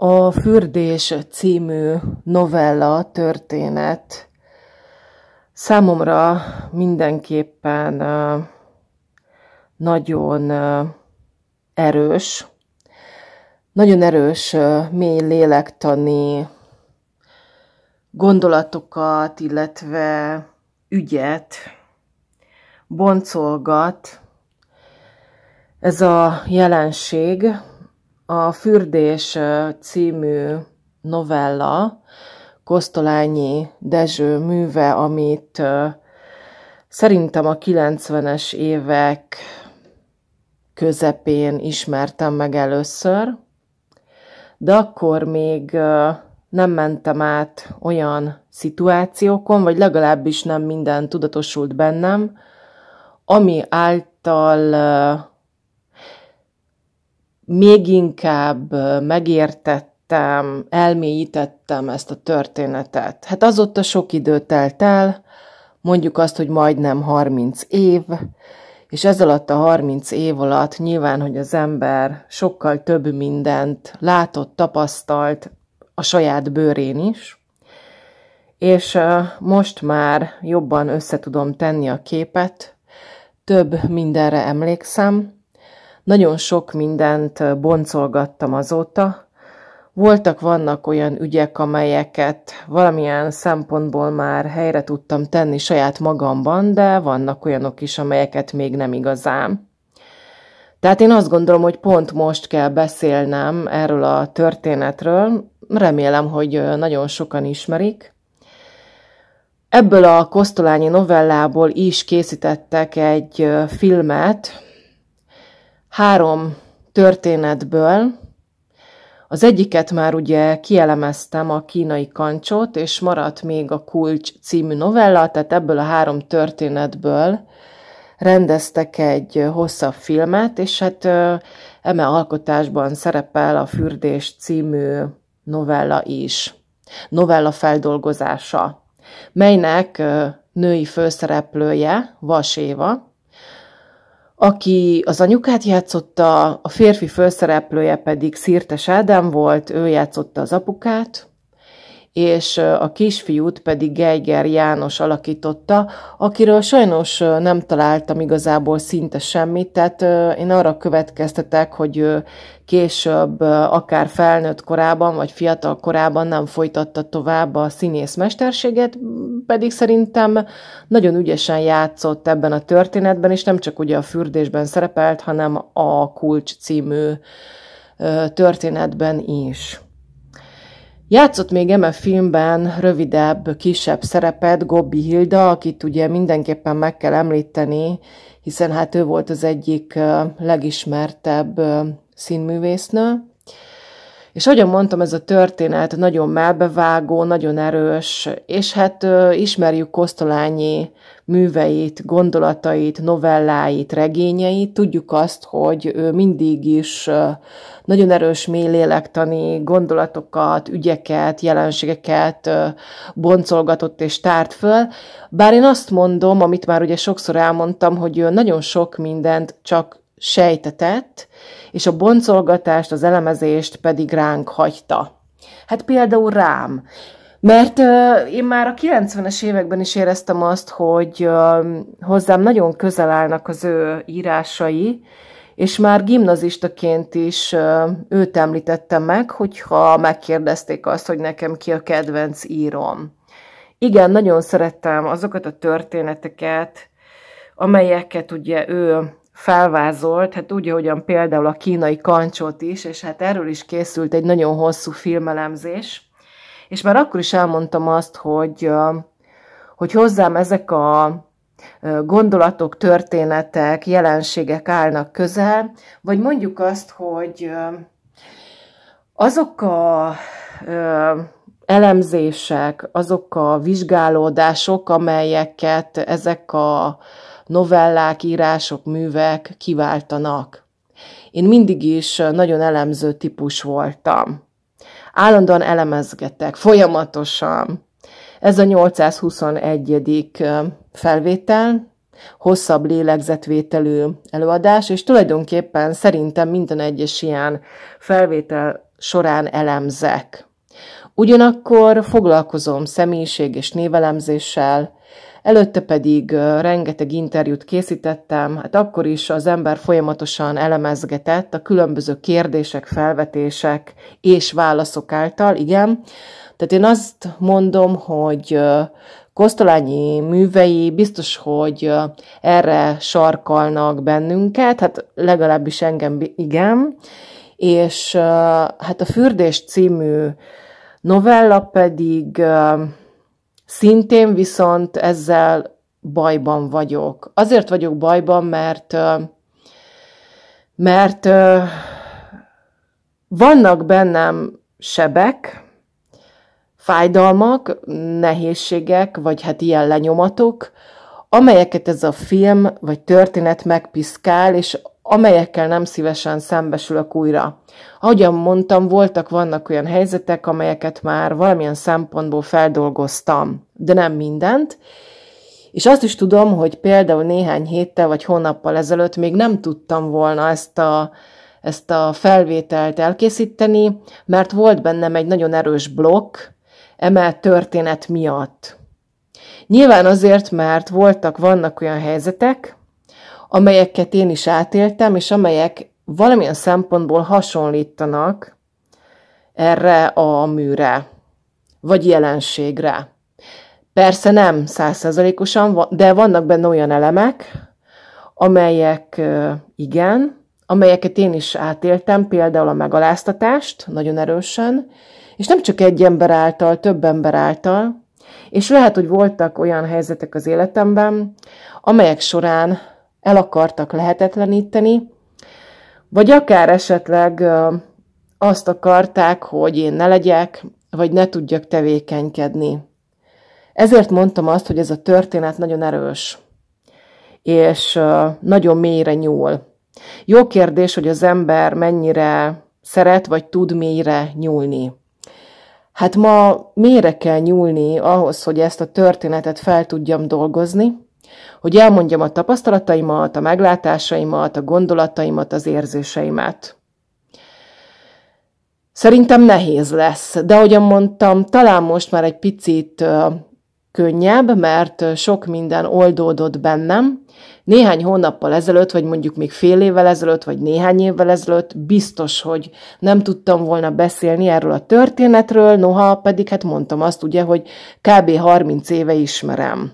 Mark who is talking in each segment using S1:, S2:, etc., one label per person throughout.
S1: A Fürdés című novella történet számomra mindenképpen nagyon erős, nagyon erős, mély lélektani gondolatokat, illetve ügyet boncolgat ez a jelenség, a Fürdés című novella, Kosztolányi Dezső műve, amit szerintem a 90-es évek közepén ismertem meg először, de akkor még nem mentem át olyan szituációkon, vagy legalábbis nem minden tudatosult bennem, ami által még inkább megértettem, elmélyítettem ezt a történetet. Hát azóta sok idő telt el, mondjuk azt, hogy majdnem 30 év, és ez alatt a 30 év alatt nyilván, hogy az ember sokkal több mindent látott, tapasztalt a saját bőrén is, és most már jobban összetudom tenni a képet, több mindenre emlékszem, nagyon sok mindent boncolgattam azóta. Voltak, vannak olyan ügyek, amelyeket valamilyen szempontból már helyre tudtam tenni saját magamban, de vannak olyanok is, amelyeket még nem igazán. Tehát én azt gondolom, hogy pont most kell beszélnem erről a történetről. Remélem, hogy nagyon sokan ismerik. Ebből a Kosztolányi novellából is készítettek egy filmet, három történetből. Az egyiket már ugye kielemeztem, a kínai kancsót, és maradt még a Kulcs című novella, tehát ebből a három történetből rendeztek egy hosszabb filmet, és hát eme alkotásban szerepel a Fürdés című novella is. Novella feldolgozása, melynek női főszereplője Vaséva, aki az anyukát játszotta, a férfi főszereplője pedig Szirtes Ádám volt, ő játszotta az apukát, és a kisfiút pedig Geiger János alakította, akiről sajnos nem találtam igazából szinte semmit, tehát én arra következtetek, hogy később, akár felnőtt korában, vagy fiatal korában nem folytatta tovább a színész mesterséget, pedig szerintem nagyon ügyesen játszott ebben a történetben, és nem csak ugye a fürdésben szerepelt, hanem a Kulcs című történetben is. Játszott még eme filmben rövidebb, kisebb szerepet Gobbi Hilda, akit ugye mindenképpen meg kell említeni, hiszen hát ő volt az egyik legismertebb színművésznő. És ahogyan mondtam, ez a történet nagyon melbevágó, nagyon erős, és hát ismerjük Kosztolányi műveit, gondolatait, novelláit, regényeit, tudjuk azt, hogy ő mindig is nagyon erős mély lélektani gondolatokat, ügyeket, jelenségeket boncolgatott és tárt föl. Bár én azt mondom, amit már ugye sokszor elmondtam, hogy ő nagyon sok mindent csak sejtetett, és a boncolgatást, az elemezést pedig ránk hagyta. Hát például rám. Mert uh, én már a 90-es években is éreztem azt, hogy uh, hozzám nagyon közel állnak az ő írásai, és már gimnazistaként is uh, őt említettem meg, hogyha megkérdezték azt, hogy nekem ki a kedvenc írom. Igen, nagyon szerettem azokat a történeteket, amelyeket ugye ő felvázolt, hát úgy, ahogyan például a kínai kancsot is, és hát erről is készült egy nagyon hosszú filmelemzés, és már akkor is elmondtam azt, hogy, hogy hozzám ezek a gondolatok, történetek, jelenségek állnak közel, vagy mondjuk azt, hogy azok a elemzések, azok a vizsgálódások, amelyeket ezek a novellák, írások, művek kiváltanak. Én mindig is nagyon elemző típus voltam. Állandóan elemezgetek, folyamatosan. Ez a 821. felvétel, hosszabb lélegzetvételű előadás, és tulajdonképpen szerintem minden egyes ilyen felvétel során elemzek. Ugyanakkor foglalkozom személyiség és névelemzéssel, Előtte pedig rengeteg interjút készítettem, hát akkor is az ember folyamatosan elemezgetett a különböző kérdések, felvetések és válaszok által, igen. Tehát én azt mondom, hogy Kosztolányi művei biztos, hogy erre sarkalnak bennünket, hát legalábbis engem igen, és hát a Fürdés című novella pedig Szintén viszont ezzel bajban vagyok. Azért vagyok bajban, mert mert vannak bennem sebek, fájdalmak, nehézségek, vagy hát ilyen lenyomatok, amelyeket ez a film vagy történet megpiszkál, és amelyekkel nem szívesen szembesülök újra. Ahogyan mondtam, voltak, vannak olyan helyzetek, amelyeket már valamilyen szempontból feldolgoztam, de nem mindent, és azt is tudom, hogy például néhány héttel vagy hónappal ezelőtt még nem tudtam volna ezt a, ezt a felvételt elkészíteni, mert volt bennem egy nagyon erős blokk emelt történet miatt. Nyilván azért, mert voltak, vannak olyan helyzetek, amelyeket én is átéltem, és amelyek valamilyen szempontból hasonlítanak erre a műre, vagy jelenségre. Persze nem százszerzalékosan, de vannak benne olyan elemek, amelyek igen, amelyeket én is átéltem, például a megaláztatást nagyon erősen, és nem csak egy ember által, több ember által, és lehet, hogy voltak olyan helyzetek az életemben, amelyek során el akartak lehetetleníteni, vagy akár esetleg azt akarták, hogy én ne legyek, vagy ne tudjak tevékenykedni. Ezért mondtam azt, hogy ez a történet nagyon erős, és nagyon mélyre nyúl. Jó kérdés, hogy az ember mennyire szeret, vagy tud mélyre nyúlni. Hát ma mélyre kell nyúlni ahhoz, hogy ezt a történetet fel tudjam dolgozni, hogy elmondjam a tapasztalataimat, a meglátásaimat, a gondolataimat, az érzéseimet. Szerintem nehéz lesz, de ahogyan mondtam, talán most már egy picit könnyebb, mert sok minden oldódott bennem. Néhány hónappal ezelőtt, vagy mondjuk még fél évvel ezelőtt, vagy néhány évvel ezelőtt biztos, hogy nem tudtam volna beszélni erről a történetről, noha pedig hát mondtam azt ugye, hogy kb. 30 éve ismerem.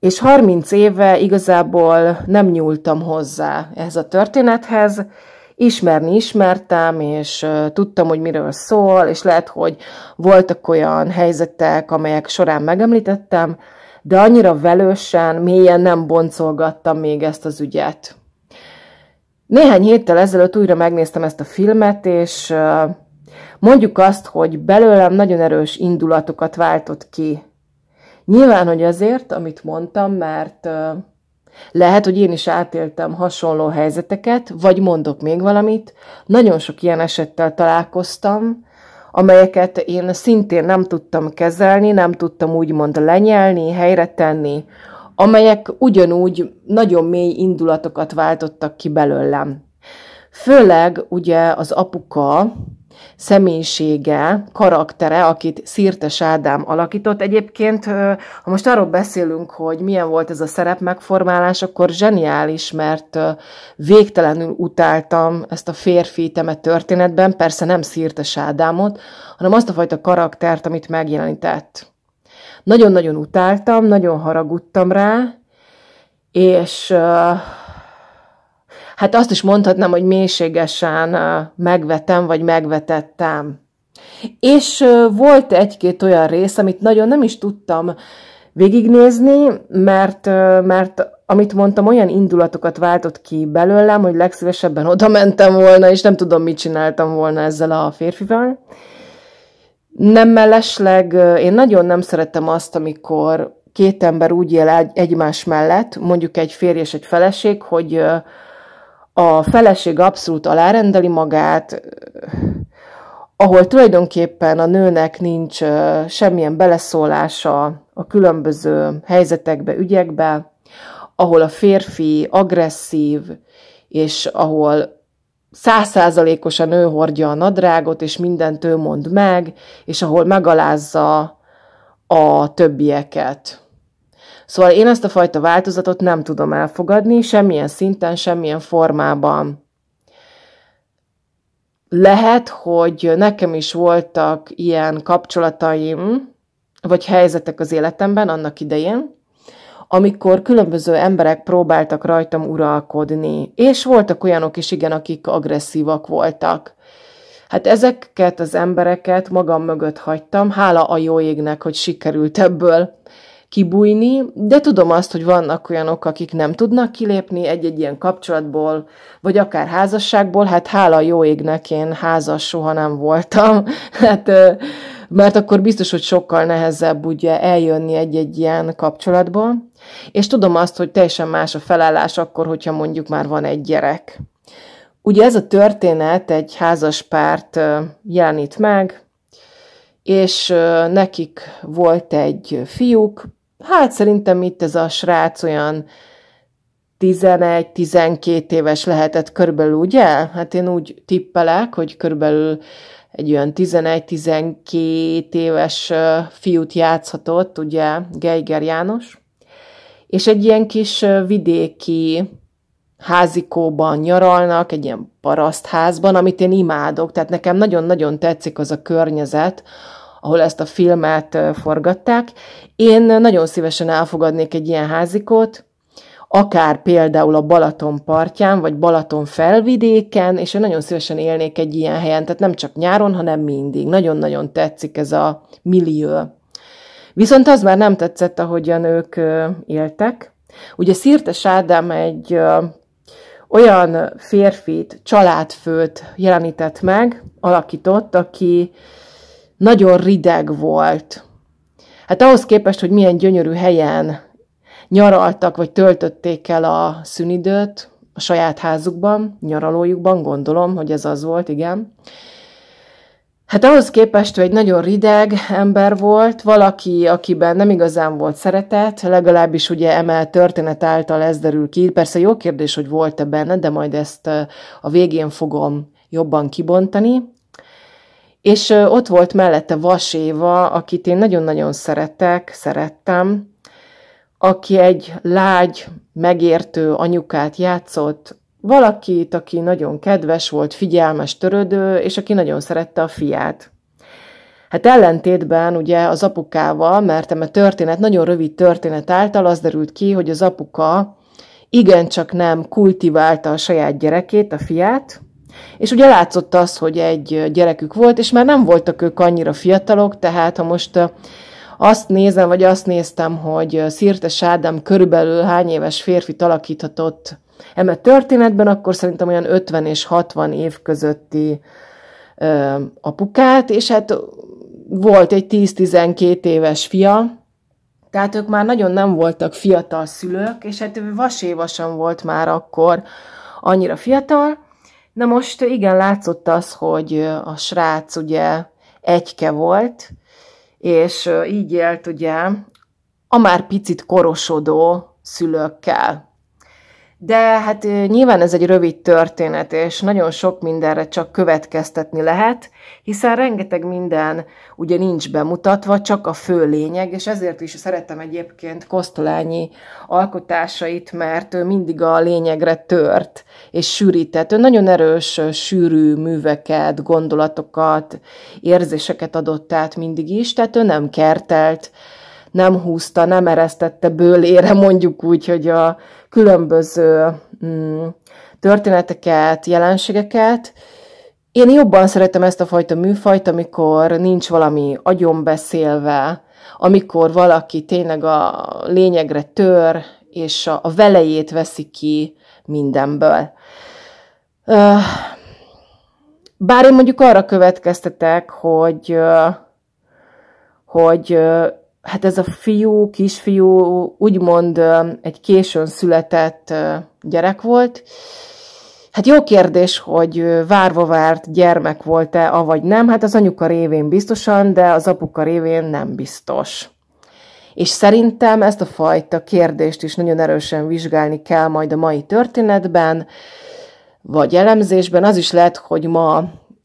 S1: És 30 éve igazából nem nyúltam hozzá ehhez a történethez, ismerni ismertem, és tudtam, hogy miről szól, és lehet, hogy voltak olyan helyzetek, amelyek során megemlítettem, de annyira velősen, mélyen nem boncolgattam még ezt az ügyet. Néhány héttel ezelőtt újra megnéztem ezt a filmet, és mondjuk azt, hogy belőlem nagyon erős indulatokat váltott ki Nyilván, hogy azért, amit mondtam, mert lehet, hogy én is átéltem hasonló helyzeteket, vagy mondok még valamit. Nagyon sok ilyen esettel találkoztam, amelyeket én szintén nem tudtam kezelni, nem tudtam úgymond lenyelni, helyre tenni, amelyek ugyanúgy nagyon mély indulatokat váltottak ki belőlem. Főleg ugye az apuka, személyisége, karaktere, akit Szirtes Ádám alakított. Egyébként, ha most arról beszélünk, hogy milyen volt ez a szerep megformálás, akkor zseniális, mert végtelenül utáltam ezt a férfi temet történetben, persze nem Szirtes Ádámot, hanem azt a fajta karaktert, amit megjelenített. Nagyon-nagyon utáltam, nagyon haragudtam rá, és hát azt is mondhatnám, hogy mélységesen megvetem, vagy megvetettem. És volt egy-két olyan rész, amit nagyon nem is tudtam végignézni, mert, mert amit mondtam, olyan indulatokat váltott ki belőlem, hogy legszívesebben oda mentem volna, és nem tudom, mit csináltam volna ezzel a férfival. Nem mellesleg, én nagyon nem szerettem azt, amikor két ember úgy él egymás mellett, mondjuk egy férj és egy feleség, hogy a feleség abszolút alárendeli magát, ahol tulajdonképpen a nőnek nincs semmilyen beleszólása a különböző helyzetekbe, ügyekbe, ahol a férfi agresszív, és ahol százszázalékos a nő hordja a nadrágot, és mindent ő mond meg, és ahol megalázza a többieket. Szóval én ezt a fajta változatot nem tudom elfogadni, semmilyen szinten, semmilyen formában. Lehet, hogy nekem is voltak ilyen kapcsolataim, vagy helyzetek az életemben annak idején, amikor különböző emberek próbáltak rajtam uralkodni, és voltak olyanok is, igen, akik agresszívak voltak. Hát ezeket az embereket magam mögött hagytam, hála a jó égnek, hogy sikerült ebből kibújni, de tudom azt, hogy vannak olyanok, akik nem tudnak kilépni egy-egy ilyen kapcsolatból, vagy akár házasságból, hát hála jó égnek én házas soha nem voltam, hát, mert akkor biztos, hogy sokkal nehezebb ugye eljönni egy-egy ilyen kapcsolatból, és tudom azt, hogy teljesen más a felállás akkor, hogyha mondjuk már van egy gyerek. Ugye ez a történet egy házas párt jelenít meg, és nekik volt egy fiúk, Hát szerintem itt ez a srác olyan 11-12 éves lehetett körülbelül, ugye? Hát én úgy tippelek, hogy körülbelül egy olyan 11-12 éves fiút játszhatott, ugye, Geiger János, és egy ilyen kis vidéki házikóban nyaralnak, egy ilyen parasztházban, amit én imádok, tehát nekem nagyon-nagyon tetszik az a környezet, ahol ezt a filmet forgatták. Én nagyon szívesen elfogadnék egy ilyen házikót, akár például a Balaton partján, vagy Balaton felvidéken, és én nagyon szívesen élnék egy ilyen helyen, tehát nem csak nyáron, hanem mindig. Nagyon-nagyon tetszik ez a millió. Viszont az már nem tetszett, ahogyan ők éltek. Ugye Szirtes Ádám egy olyan férfit, családfőt jelenített meg, alakított, aki nagyon rideg volt. Hát ahhoz képest, hogy milyen gyönyörű helyen nyaraltak, vagy töltötték el a szünidőt, a saját házukban, nyaralójukban, gondolom, hogy ez az volt, igen. Hát ahhoz képest, hogy egy nagyon rideg ember volt, valaki, akiben nem igazán volt szeretet, legalábbis ugye emel történet által ez derül ki. Persze jó kérdés, hogy volt-e benne, de majd ezt a végén fogom jobban kibontani. És ott volt mellette Vas Éva, akit én nagyon-nagyon szeretek, szerettem, aki egy lágy, megértő anyukát játszott, valakit, aki nagyon kedves volt, figyelmes, törödő, és aki nagyon szerette a fiát. Hát ellentétben ugye az apukával, mert a történet, nagyon rövid történet által az derült ki, hogy az apuka igencsak nem kultiválta a saját gyerekét, a fiát, és ugye látszott az, hogy egy gyerekük volt, és már nem voltak ők annyira fiatalok, tehát ha most azt nézem, vagy azt néztem, hogy Szirtes Ádám körülbelül hány éves férfit alakíthatott eme történetben, akkor szerintem olyan 50 és 60 év közötti ö, apukát, és hát volt egy 10-12 éves fia, tehát ők már nagyon nem voltak fiatal szülők, és hát vasévasan volt már akkor annyira fiatal, Na most igen, látszott az, hogy a srác ugye egyke volt, és így élt ugye a már picit korosodó szülőkkel. De hát nyilván ez egy rövid történet, és nagyon sok mindenre csak következtetni lehet, hiszen rengeteg minden ugye nincs bemutatva, csak a fő lényeg, és ezért is szeretem egyébként Kosztolányi alkotásait, mert ő mindig a lényegre tört és sűrített. Ő nagyon erős, sűrű műveket, gondolatokat, érzéseket adott át mindig is, tehát ő nem kertelt, nem húzta, nem eresztette bőlére, mondjuk úgy, hogy a különböző mm, történeteket, jelenségeket. Én jobban szeretem ezt a fajta műfajt, amikor nincs valami agyonbeszélve, amikor valaki tényleg a lényegre tör, és a, a velejét veszi ki mindenből. Bár én mondjuk arra következtetek, hogy, hogy hát ez a fiú, kisfiú úgymond egy későn született gyerek volt. Hát jó kérdés, hogy várva várt gyermek volt-e, avagy nem. Hát az anyuka révén biztosan, de az apuka révén nem biztos. És szerintem ezt a fajta kérdést is nagyon erősen vizsgálni kell majd a mai történetben, vagy elemzésben. Az is lehet, hogy ma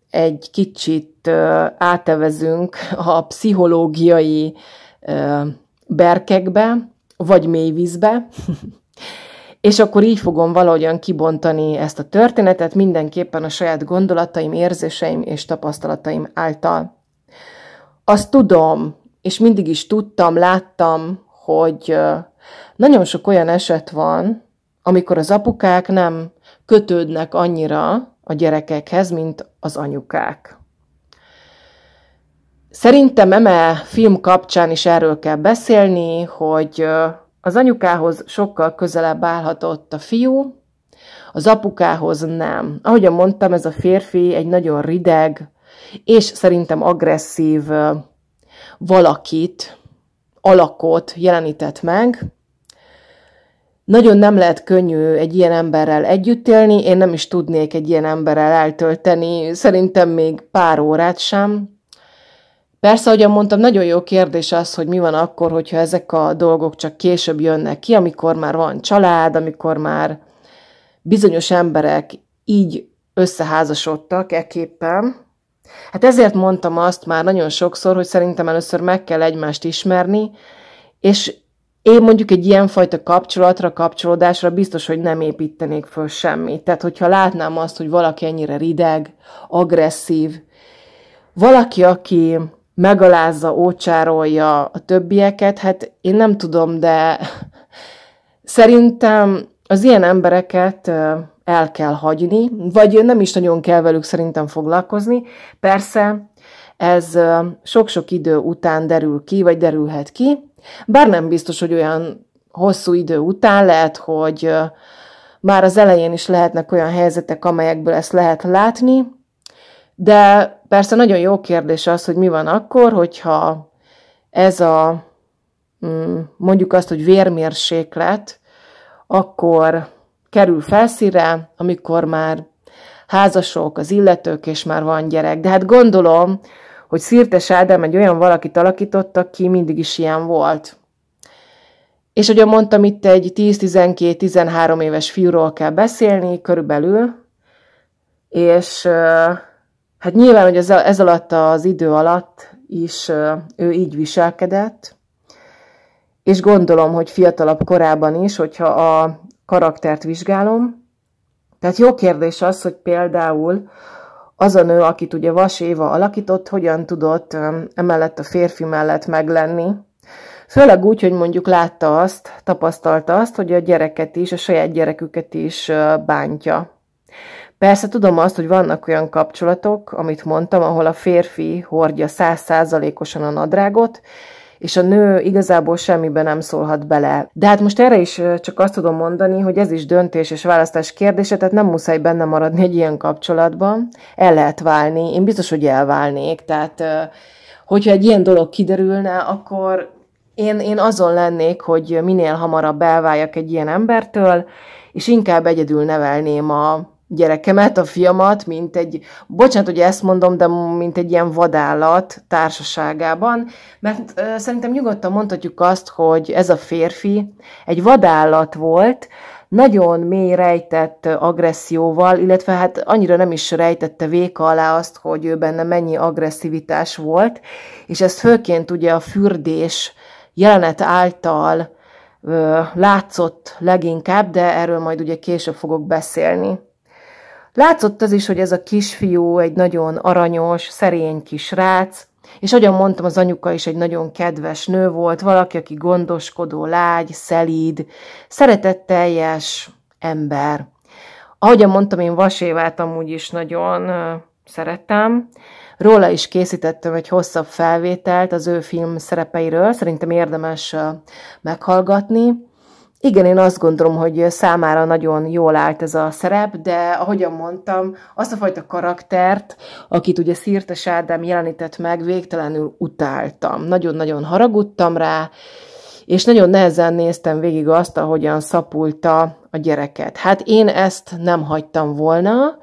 S1: egy kicsit átevezünk a pszichológiai berkekbe, vagy mély vízbe, és akkor így fogom valahogyan kibontani ezt a történetet, mindenképpen a saját gondolataim, érzéseim és tapasztalataim által. Azt tudom, és mindig is tudtam, láttam, hogy nagyon sok olyan eset van, amikor az apukák nem kötődnek annyira a gyerekekhez, mint az anyukák. Szerintem Eme film kapcsán is erről kell beszélni, hogy az anyukához sokkal közelebb állhatott a fiú, az apukához nem. Ahogyan mondtam, ez a férfi egy nagyon rideg, és szerintem agresszív valakit, alakot jelenített meg. Nagyon nem lehet könnyű egy ilyen emberrel együtt élni, én nem is tudnék egy ilyen emberrel eltölteni, szerintem még pár órát sem, Persze, ahogyan mondtam, nagyon jó kérdés az, hogy mi van akkor, hogyha ezek a dolgok csak később jönnek ki, amikor már van család, amikor már bizonyos emberek így összeházasodtak eképpen. Hát ezért mondtam azt már nagyon sokszor, hogy szerintem először meg kell egymást ismerni, és én mondjuk egy ilyenfajta kapcsolatra, kapcsolódásra biztos, hogy nem építenék föl semmit. Tehát, hogyha látnám azt, hogy valaki ennyire rideg, agresszív, valaki, aki megalázza, ócsárolja a többieket, hát én nem tudom, de szerintem az ilyen embereket el kell hagyni, vagy nem is nagyon kell velük szerintem foglalkozni. Persze ez sok-sok idő után derül ki, vagy derülhet ki, bár nem biztos, hogy olyan hosszú idő után lehet, hogy már az elején is lehetnek olyan helyzetek, amelyekből ezt lehet látni, de persze nagyon jó kérdés az, hogy mi van akkor, hogyha ez a mm, mondjuk azt, hogy vérmérséklet, akkor kerül felszíre, amikor már házasok, az illetők, és már van gyerek. De hát gondolom, hogy Szirtes Ádám egy olyan valakit alakított, aki mindig is ilyen volt. És ahogy mondtam, itt egy 10-12-13 éves fiúról kell beszélni körülbelül, és Hát nyilván, hogy ez, ez alatt az idő alatt is ő így viselkedett, és gondolom, hogy fiatalabb korában is, hogyha a karaktert vizsgálom. Tehát jó kérdés az, hogy például az a nő, akit ugye Vas Éva alakított, hogyan tudott emellett a férfi mellett meglenni. Főleg úgy, hogy mondjuk látta azt, tapasztalta azt, hogy a gyereket is, a saját gyereküket is bántja. Persze tudom azt, hogy vannak olyan kapcsolatok, amit mondtam, ahol a férfi hordja százszázalékosan a nadrágot, és a nő igazából semmiben nem szólhat bele. De hát most erre is csak azt tudom mondani, hogy ez is döntés és választás kérdése, tehát nem muszáj benne maradni egy ilyen kapcsolatban. El lehet válni, én biztos, hogy elválnék, tehát hogyha egy ilyen dolog kiderülne, akkor én, én azon lennék, hogy minél hamarabb elváljak egy ilyen embertől, és inkább egyedül nevelném a, gyerekemet, a fiamat, mint egy, bocsánat, hogy ezt mondom, de mint egy ilyen vadállat társaságában, mert ö, szerintem nyugodtan mondhatjuk azt, hogy ez a férfi egy vadállat volt, nagyon mély rejtett agresszióval, illetve hát annyira nem is rejtette véka alá azt, hogy ő benne mennyi agresszivitás volt, és ez főként ugye a fürdés jelenet által ö, látszott leginkább, de erről majd ugye később fogok beszélni. Látszott az is, hogy ez a kisfiú egy nagyon aranyos, szerény kisrác, és ahogyan mondtam, az anyuka is egy nagyon kedves nő volt, valaki, aki gondoskodó, lágy, szelíd, szeretetteljes ember. Ahogyan mondtam, én vasévát amúgy is nagyon szeretem. Róla is készítettem egy hosszabb felvételt az ő film szerepeiről, szerintem érdemes meghallgatni. Igen, én azt gondolom, hogy számára nagyon jól állt ez a szerep, de ahogyan mondtam, azt a fajta karaktert, akit ugye Szirtes Ádám jelenített meg, végtelenül utáltam. Nagyon-nagyon haragudtam rá, és nagyon nehezen néztem végig azt, ahogyan szapulta a gyereket. Hát én ezt nem hagytam volna,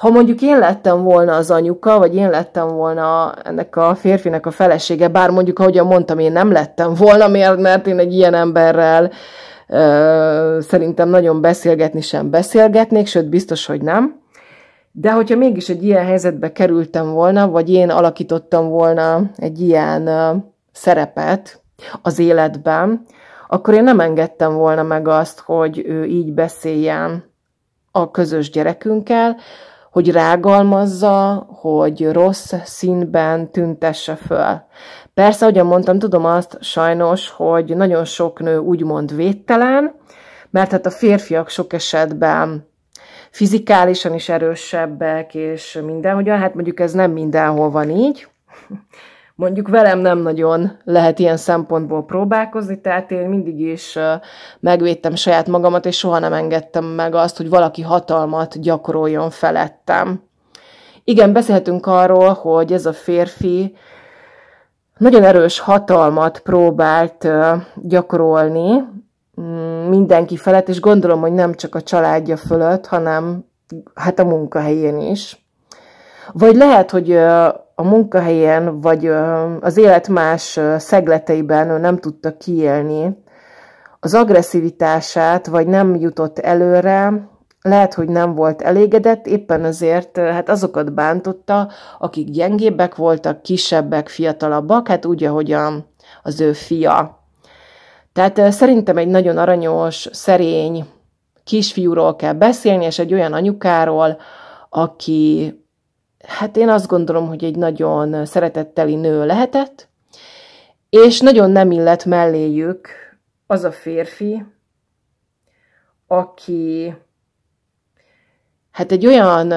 S1: ha mondjuk én lettem volna az anyuka, vagy én lettem volna ennek a férfinek a felesége, bár mondjuk, ahogyan mondtam, én nem lettem volna, mert, mert én egy ilyen emberrel ö, szerintem nagyon beszélgetni sem beszélgetnék, sőt, biztos, hogy nem. De hogyha mégis egy ilyen helyzetbe kerültem volna, vagy én alakítottam volna egy ilyen ö, szerepet az életben, akkor én nem engedtem volna meg azt, hogy ő így beszéljen a közös gyerekünkkel, hogy rágalmazza, hogy rossz színben tüntesse föl. Persze, ahogyan mondtam, tudom azt sajnos, hogy nagyon sok nő úgymond védtelen, mert hát a férfiak sok esetben fizikálisan is erősebbek, és mindenhogyan, hát mondjuk ez nem mindenhol van így, mondjuk velem nem nagyon lehet ilyen szempontból próbálkozni, tehát én mindig is megvédtem saját magamat, és soha nem engedtem meg azt, hogy valaki hatalmat gyakoroljon felettem. Igen, beszélhetünk arról, hogy ez a férfi nagyon erős hatalmat próbált gyakorolni mm, mindenki felett, és gondolom, hogy nem csak a családja fölött, hanem hát a munkahelyén is. Vagy lehet, hogy a munkahelyen vagy az élet más szegleteiben ő nem tudta kiélni az agresszivitását, vagy nem jutott előre, lehet, hogy nem volt elégedett, éppen azért hát azokat bántotta, akik gyengébbek voltak, kisebbek, fiatalabbak, hát úgy, ahogy a, az ő fia. Tehát szerintem egy nagyon aranyos, szerény kisfiúról kell beszélni, és egy olyan anyukáról, aki hát én azt gondolom, hogy egy nagyon szeretetteli nő lehetett, és nagyon nem illett melléjük az a férfi, aki hát egy olyan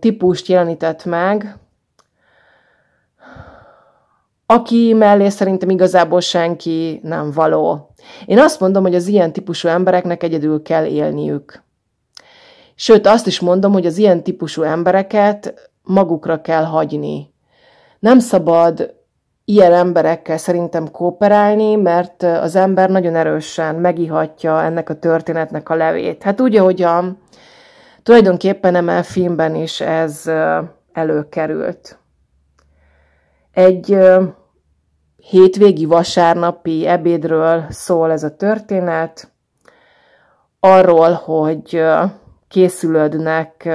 S1: típust jelenített meg, aki mellé szerintem igazából senki nem való. Én azt mondom, hogy az ilyen típusú embereknek egyedül kell élniük. Sőt, azt is mondom, hogy az ilyen típusú embereket magukra kell hagyni. Nem szabad ilyen emberekkel szerintem kooperálni, mert az ember nagyon erősen megihatja ennek a történetnek a levét. Hát úgy, ahogy a, tulajdonképpen emel filmben is ez előkerült. Egy hétvégi vasárnapi ebédről szól ez a történet, arról, hogy készülődnek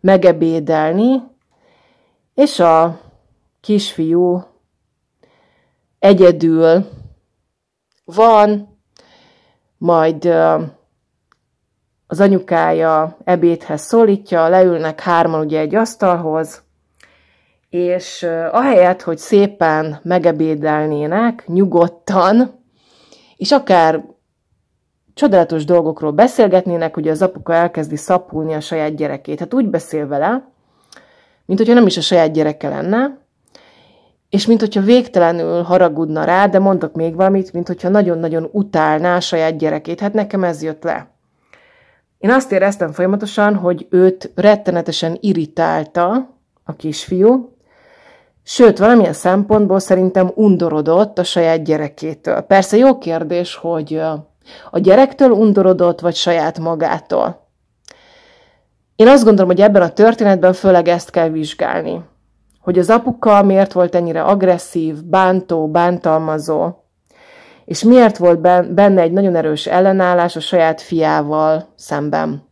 S1: megebédelni, és a kisfiú egyedül van, majd az anyukája ebédhez szólítja, leülnek hárman ugye egy asztalhoz, és ahelyett, hogy szépen megebédelnének, nyugodtan, és akár csodálatos dolgokról beszélgetnének, hogy az apuka elkezdi szapulni a saját gyerekét. Hát úgy beszél vele, mint hogyha nem is a saját gyereke lenne, és mint hogyha végtelenül haragudna rá, de mondok még valamit, mint hogyha nagyon-nagyon utálná a saját gyerekét. Hát nekem ez jött le. Én azt éreztem folyamatosan, hogy őt rettenetesen irritálta a kisfiú, sőt, valamilyen szempontból szerintem undorodott a saját gyerekétől. Persze jó kérdés, hogy a gyerektől undorodott, vagy saját magától? Én azt gondolom, hogy ebben a történetben főleg ezt kell vizsgálni. Hogy az apuka miért volt ennyire agresszív, bántó, bántalmazó, és miért volt benne egy nagyon erős ellenállás a saját fiával szemben.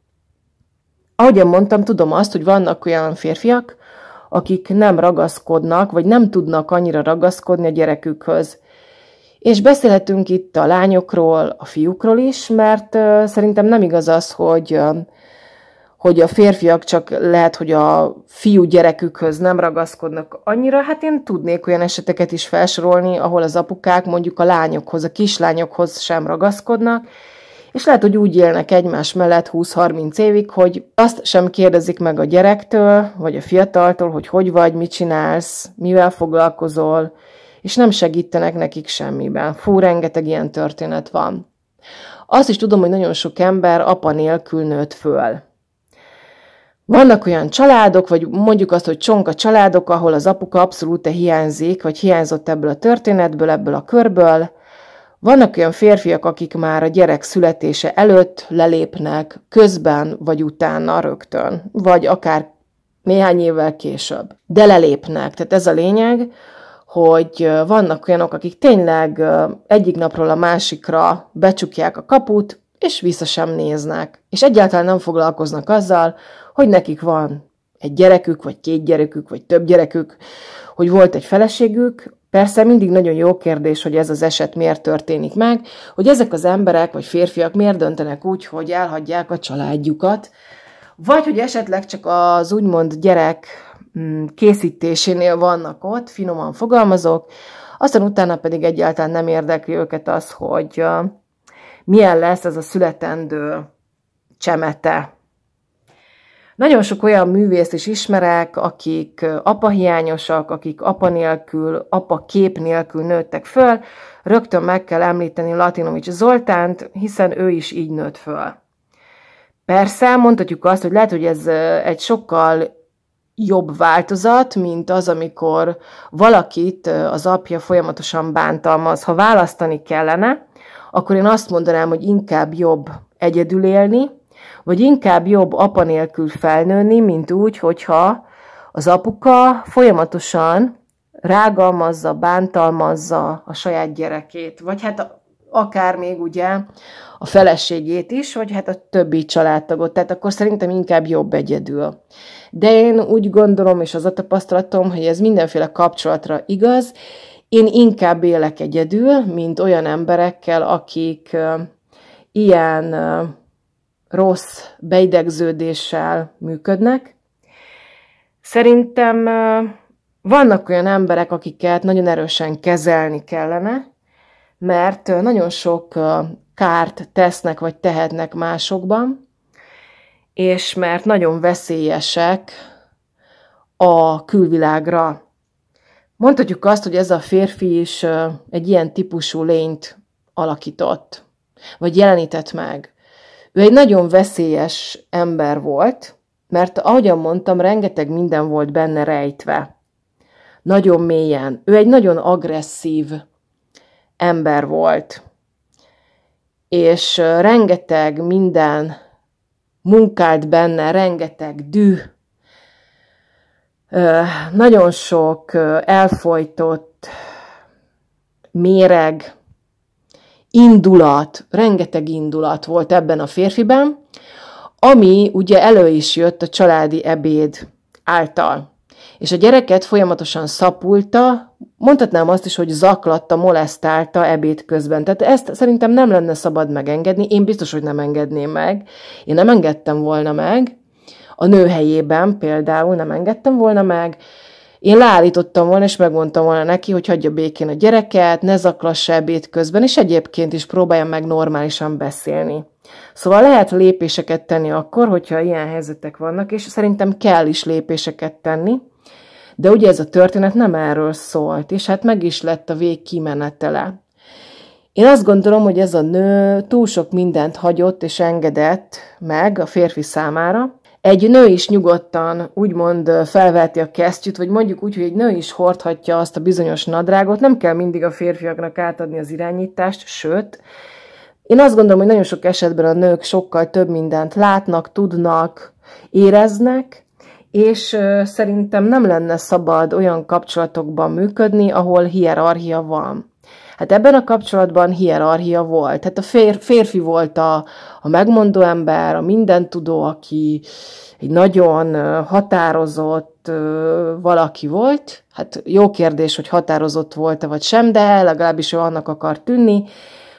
S1: Ahogyan mondtam, tudom azt, hogy vannak olyan férfiak, akik nem ragaszkodnak, vagy nem tudnak annyira ragaszkodni a gyerekükhöz, és beszélhetünk itt a lányokról, a fiúkról is, mert szerintem nem igaz az, hogy hogy a férfiak csak lehet, hogy a fiú gyerekükhöz nem ragaszkodnak annyira, hát én tudnék olyan eseteket is felsorolni, ahol az apukák mondjuk a lányokhoz, a kislányokhoz sem ragaszkodnak, és lehet, hogy úgy élnek egymás mellett 20-30 évig, hogy azt sem kérdezik meg a gyerektől, vagy a fiataltól, hogy hogy vagy, mit csinálsz, mivel foglalkozol, és nem segítenek nekik semmiben. Fú, rengeteg ilyen történet van. Azt is tudom, hogy nagyon sok ember apa nélkül nőtt föl. Vannak olyan családok, vagy mondjuk azt, hogy csonka családok, ahol az apuka abszolút hiányzik, vagy hiányzott ebből a történetből, ebből a körből. Vannak olyan férfiak, akik már a gyerek születése előtt lelépnek, közben vagy utána rögtön, vagy akár néhány évvel később. De lelépnek, tehát ez a lényeg, hogy vannak olyanok, akik tényleg egyik napról a másikra becsukják a kaput, és vissza sem néznek, és egyáltalán nem foglalkoznak azzal, hogy nekik van egy gyerekük, vagy két gyerekük, vagy több gyerekük, hogy volt egy feleségük, Persze mindig nagyon jó kérdés, hogy ez az eset miért történik meg, hogy ezek az emberek vagy férfiak miért döntenek úgy, hogy elhagyják a családjukat, vagy hogy esetleg csak az úgymond gyerek Mm, készítésénél vannak ott, finoman fogalmazok, aztán utána pedig egyáltalán nem érdekli őket az, hogy milyen lesz ez a születendő csemete. Nagyon sok olyan művészt is ismerek, akik apa hiányosak, akik apa nélkül, apa kép nélkül nőttek föl. Rögtön meg kell említeni Latinovics Zoltánt, hiszen ő is így nőtt föl. Persze, mondhatjuk azt, hogy lehet, hogy ez egy sokkal jobb változat, mint az, amikor valakit az apja folyamatosan bántalmaz. Ha választani kellene, akkor én azt mondanám, hogy inkább jobb egyedül élni, vagy inkább jobb apa nélkül felnőni, mint úgy, hogyha az apuka folyamatosan rágalmazza, bántalmazza a saját gyerekét, vagy hát akár még ugye a feleségét is, vagy hát a többi családtagot. Tehát akkor szerintem inkább jobb egyedül de én úgy gondolom, és az a tapasztalatom, hogy ez mindenféle kapcsolatra igaz, én inkább élek egyedül, mint olyan emberekkel, akik ilyen rossz beidegződéssel működnek. Szerintem vannak olyan emberek, akiket nagyon erősen kezelni kellene, mert nagyon sok kárt tesznek vagy tehetnek másokban, és mert nagyon veszélyesek a külvilágra. Mondhatjuk azt, hogy ez a férfi is egy ilyen típusú lényt alakított, vagy jelenített meg. Ő egy nagyon veszélyes ember volt, mert ahogyan mondtam, rengeteg minden volt benne rejtve. Nagyon mélyen. Ő egy nagyon agresszív ember volt, és rengeteg minden munkált benne rengeteg düh, nagyon sok elfolytott méreg, indulat, rengeteg indulat volt ebben a férfiben, ami ugye elő is jött a családi ebéd által. És a gyereket folyamatosan szapulta, mondhatnám azt is, hogy zaklatta, molesztálta ebéd közben. Tehát ezt szerintem nem lenne szabad megengedni, én biztos, hogy nem engedném meg. Én nem engedtem volna meg, a nő helyében például nem engedtem volna meg, én leállítottam volna, és megmondtam volna neki, hogy hagyja békén a gyereket, ne zaklassa ebéd közben, és egyébként is próbálja meg normálisan beszélni. Szóval lehet lépéseket tenni akkor, hogyha ilyen helyzetek vannak, és szerintem kell is lépéseket tenni, de ugye ez a történet nem erről szólt, és hát meg is lett a vég kimenetele. Én azt gondolom, hogy ez a nő túl sok mindent hagyott és engedett meg a férfi számára. Egy nő is nyugodtan úgymond felveti a kesztyűt, vagy mondjuk úgy, hogy egy nő is hordhatja azt a bizonyos nadrágot, nem kell mindig a férfiaknak átadni az irányítást, sőt, én azt gondolom, hogy nagyon sok esetben a nők sokkal több mindent látnak, tudnak, éreznek, és szerintem nem lenne szabad olyan kapcsolatokban működni, ahol hierarchia van. Hát ebben a kapcsolatban hierarchia volt. Hát a fér, férfi volt a, a megmondó ember, a mindentudó, aki egy nagyon határozott valaki volt. Hát jó kérdés, hogy határozott volt-e vagy sem, de legalábbis ő annak akar tűnni.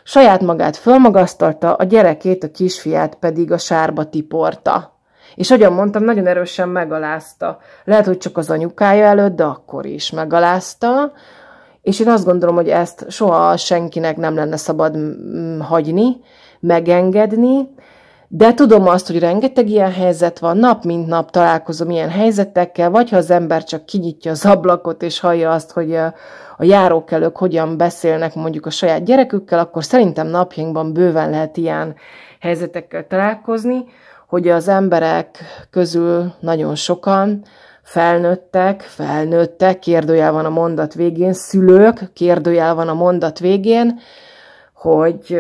S1: Saját magát fölmagasztalta, a gyerekét, a kisfiát pedig a sárba tiporta. És ahogyan mondtam, nagyon erősen megalázta. Lehet, hogy csak az anyukája előtt, de akkor is megalázta. És én azt gondolom, hogy ezt soha senkinek nem lenne szabad hagyni, megengedni, de tudom azt, hogy rengeteg ilyen helyzet van, nap mint nap találkozom ilyen helyzetekkel, vagy ha az ember csak kinyitja az ablakot, és hallja azt, hogy a járókelők hogyan beszélnek mondjuk a saját gyerekükkel, akkor szerintem napjainkban bőven lehet ilyen helyzetekkel találkozni hogy az emberek közül nagyon sokan felnőttek, felnőttek, kérdőjel van a mondat végén, szülők, kérdőjel van a mondat végén, hogy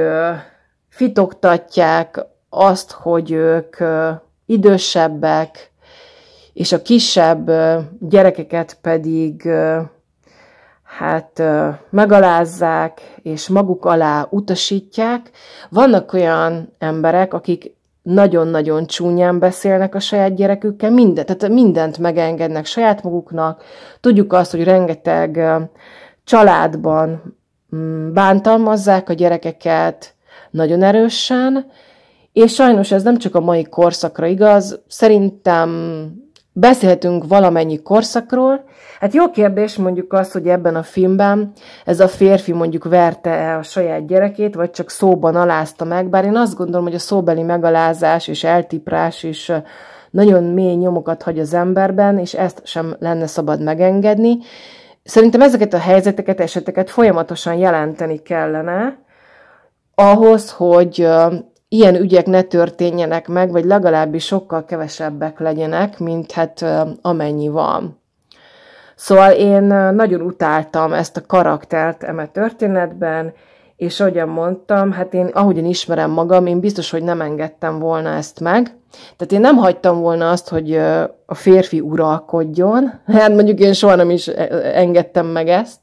S1: fitoktatják azt, hogy ők idősebbek, és a kisebb gyerekeket pedig hát megalázzák, és maguk alá utasítják. Vannak olyan emberek, akik nagyon-nagyon csúnyán beszélnek a saját gyerekükkel, mindent, tehát mindent megengednek saját maguknak. Tudjuk azt, hogy rengeteg családban mm, bántalmazzák a gyerekeket nagyon erősen, és sajnos ez nem csak a mai korszakra igaz, szerintem Beszélhetünk valamennyi korszakról. Hát jó kérdés mondjuk az, hogy ebben a filmben ez a férfi mondjuk verte -e a saját gyerekét, vagy csak szóban alázta meg, bár én azt gondolom, hogy a szóbeli megalázás és eltiprás is nagyon mély nyomokat hagy az emberben, és ezt sem lenne szabad megengedni. Szerintem ezeket a helyzeteket, eseteket folyamatosan jelenteni kellene, ahhoz, hogy ilyen ügyek ne történjenek meg, vagy legalábbis sokkal kevesebbek legyenek, mint hát amennyi van. Szóval én nagyon utáltam ezt a karaktert eme történetben, és ahogyan mondtam, hát én ahogyan ismerem magam, én biztos, hogy nem engedtem volna ezt meg. Tehát én nem hagytam volna azt, hogy a férfi uralkodjon, hát mondjuk én soha nem is e, engedtem meg ezt,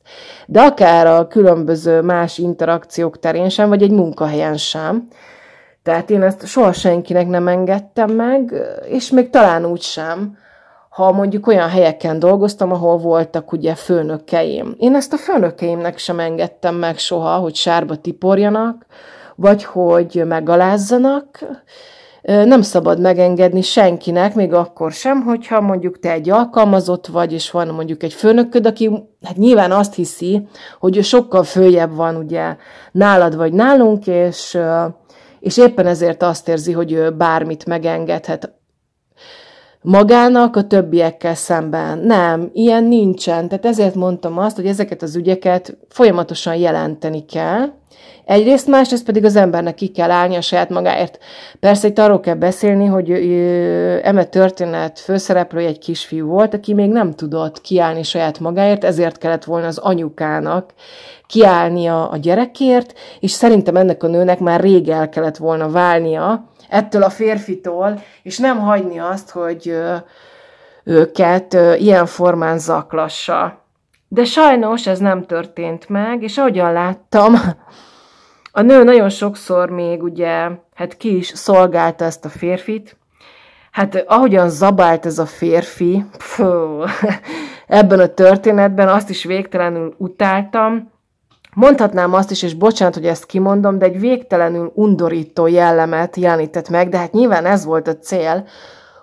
S1: de akár a különböző más interakciók terén sem, vagy egy munkahelyen sem. Tehát én ezt soha senkinek nem engedtem meg, és még talán úgy sem, ha mondjuk olyan helyeken dolgoztam, ahol voltak ugye főnökeim. Én ezt a főnökeimnek sem engedtem meg soha, hogy sárba tiporjanak, vagy hogy megalázzanak. Nem szabad megengedni senkinek, még akkor sem, hogyha mondjuk te egy alkalmazott vagy, és van mondjuk egy főnököd, aki hát nyilván azt hiszi, hogy ő sokkal följebb van ugye nálad vagy nálunk, és és éppen ezért azt érzi, hogy ő bármit megengedhet magának, a többiekkel szemben. Nem, ilyen nincsen. Tehát ezért mondtam azt, hogy ezeket az ügyeket folyamatosan jelenteni kell, Egyrészt, másrészt pedig az embernek ki kell állni a saját magáért. Persze itt arról kell beszélni, hogy eme történet főszereplője egy kisfiú volt, aki még nem tudott kiállni saját magáért, ezért kellett volna az anyukának kiállnia a gyerekért, és szerintem ennek a nőnek már rég el kellett volna válnia ettől a férfitól, és nem hagyni azt, hogy őket ilyen formán zaklassa. De sajnos ez nem történt meg, és ahogyan láttam, a nő nagyon sokszor még ugye, hát ki is szolgálta ezt a férfit, hát ahogyan zabált ez a férfi, pfú, ebben a történetben azt is végtelenül utáltam, Mondhatnám azt is, és bocsánat, hogy ezt kimondom, de egy végtelenül undorító jellemet jelenített meg, de hát nyilván ez volt a cél,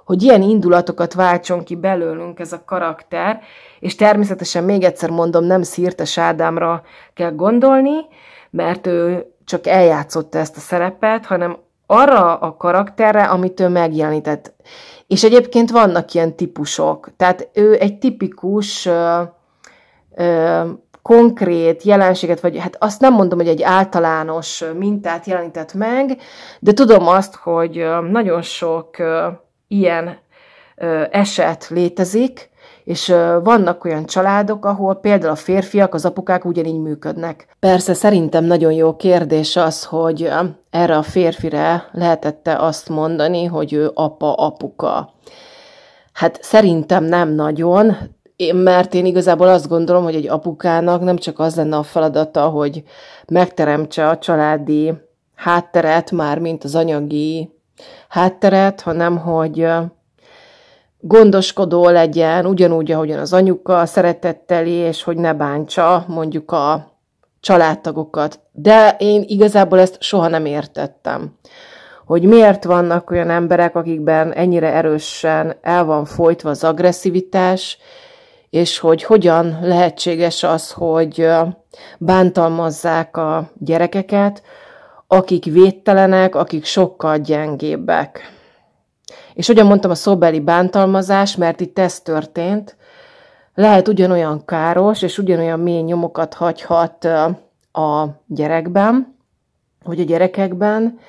S1: hogy ilyen indulatokat váltson ki belőlünk ez a karakter, és természetesen még egyszer mondom, nem Szirtes Ádámra kell gondolni, mert ő csak eljátszotta ezt a szerepet, hanem arra a karakterre, amit ő megjelenített. És egyébként vannak ilyen típusok. Tehát ő egy tipikus ö, ö, konkrét jelenséget, vagy hát azt nem mondom, hogy egy általános mintát jelenített meg, de tudom azt, hogy nagyon sok ö, ilyen ö, eset létezik, és vannak olyan családok, ahol például a férfiak, az apukák ugyanígy működnek. Persze szerintem nagyon jó kérdés az, hogy erre a férfire lehetette azt mondani, hogy ő apa, apuka. Hát szerintem nem nagyon, én, mert én igazából azt gondolom, hogy egy apukának nem csak az lenne a feladata, hogy megteremtse a családi hátteret, már mint az anyagi hátteret, hanem hogy gondoskodó legyen, ugyanúgy, ahogyan az anyuka szeretetteli, és hogy ne bántsa mondjuk a családtagokat. De én igazából ezt soha nem értettem hogy miért vannak olyan emberek, akikben ennyire erősen el van folytva az agresszivitás, és hogy hogyan lehetséges az, hogy bántalmazzák a gyerekeket, akik védtelenek, akik sokkal gyengébbek. És ugyan mondtam, a szóbeli bántalmazás, mert itt ez történt, lehet ugyanolyan káros, és ugyanolyan mély nyomokat hagyhat a gyerekben, hogy a gyerekekben.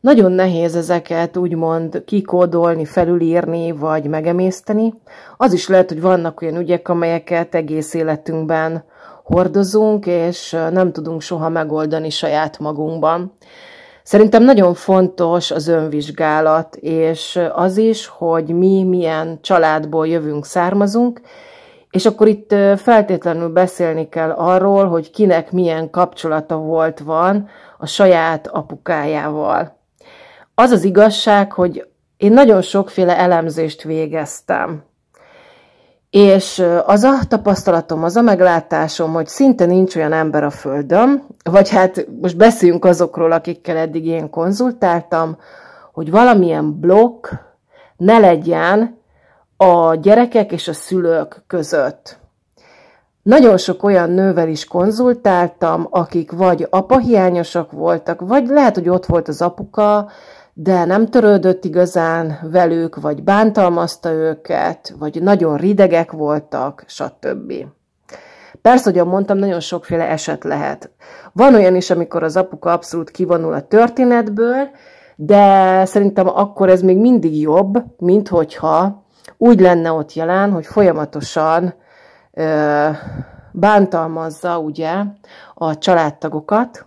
S1: Nagyon nehéz ezeket úgymond kikódolni, felülírni, vagy megemészteni. Az is lehet, hogy vannak olyan ügyek, amelyeket egész életünkben hordozunk, és nem tudunk soha megoldani saját magunkban. Szerintem nagyon fontos az önvizsgálat, és az is, hogy mi milyen családból jövünk, származunk, és akkor itt feltétlenül beszélni kell arról, hogy kinek milyen kapcsolata volt van a saját apukájával. Az az igazság, hogy én nagyon sokféle elemzést végeztem és az a tapasztalatom, az a meglátásom, hogy szinte nincs olyan ember a Földön, vagy hát most beszéljünk azokról, akikkel eddig én konzultáltam, hogy valamilyen blokk ne legyen a gyerekek és a szülők között. Nagyon sok olyan nővel is konzultáltam, akik vagy apahiányosak voltak, vagy lehet, hogy ott volt az apuka, de nem törődött igazán velük, vagy bántalmazta őket, vagy nagyon ridegek voltak, stb. Persze, hogy mondtam, nagyon sokféle eset lehet. Van olyan is, amikor az apuka abszolút kivonul a történetből, de szerintem akkor ez még mindig jobb, mint hogyha úgy lenne ott jelen, hogy folyamatosan ö, bántalmazza ugye a családtagokat,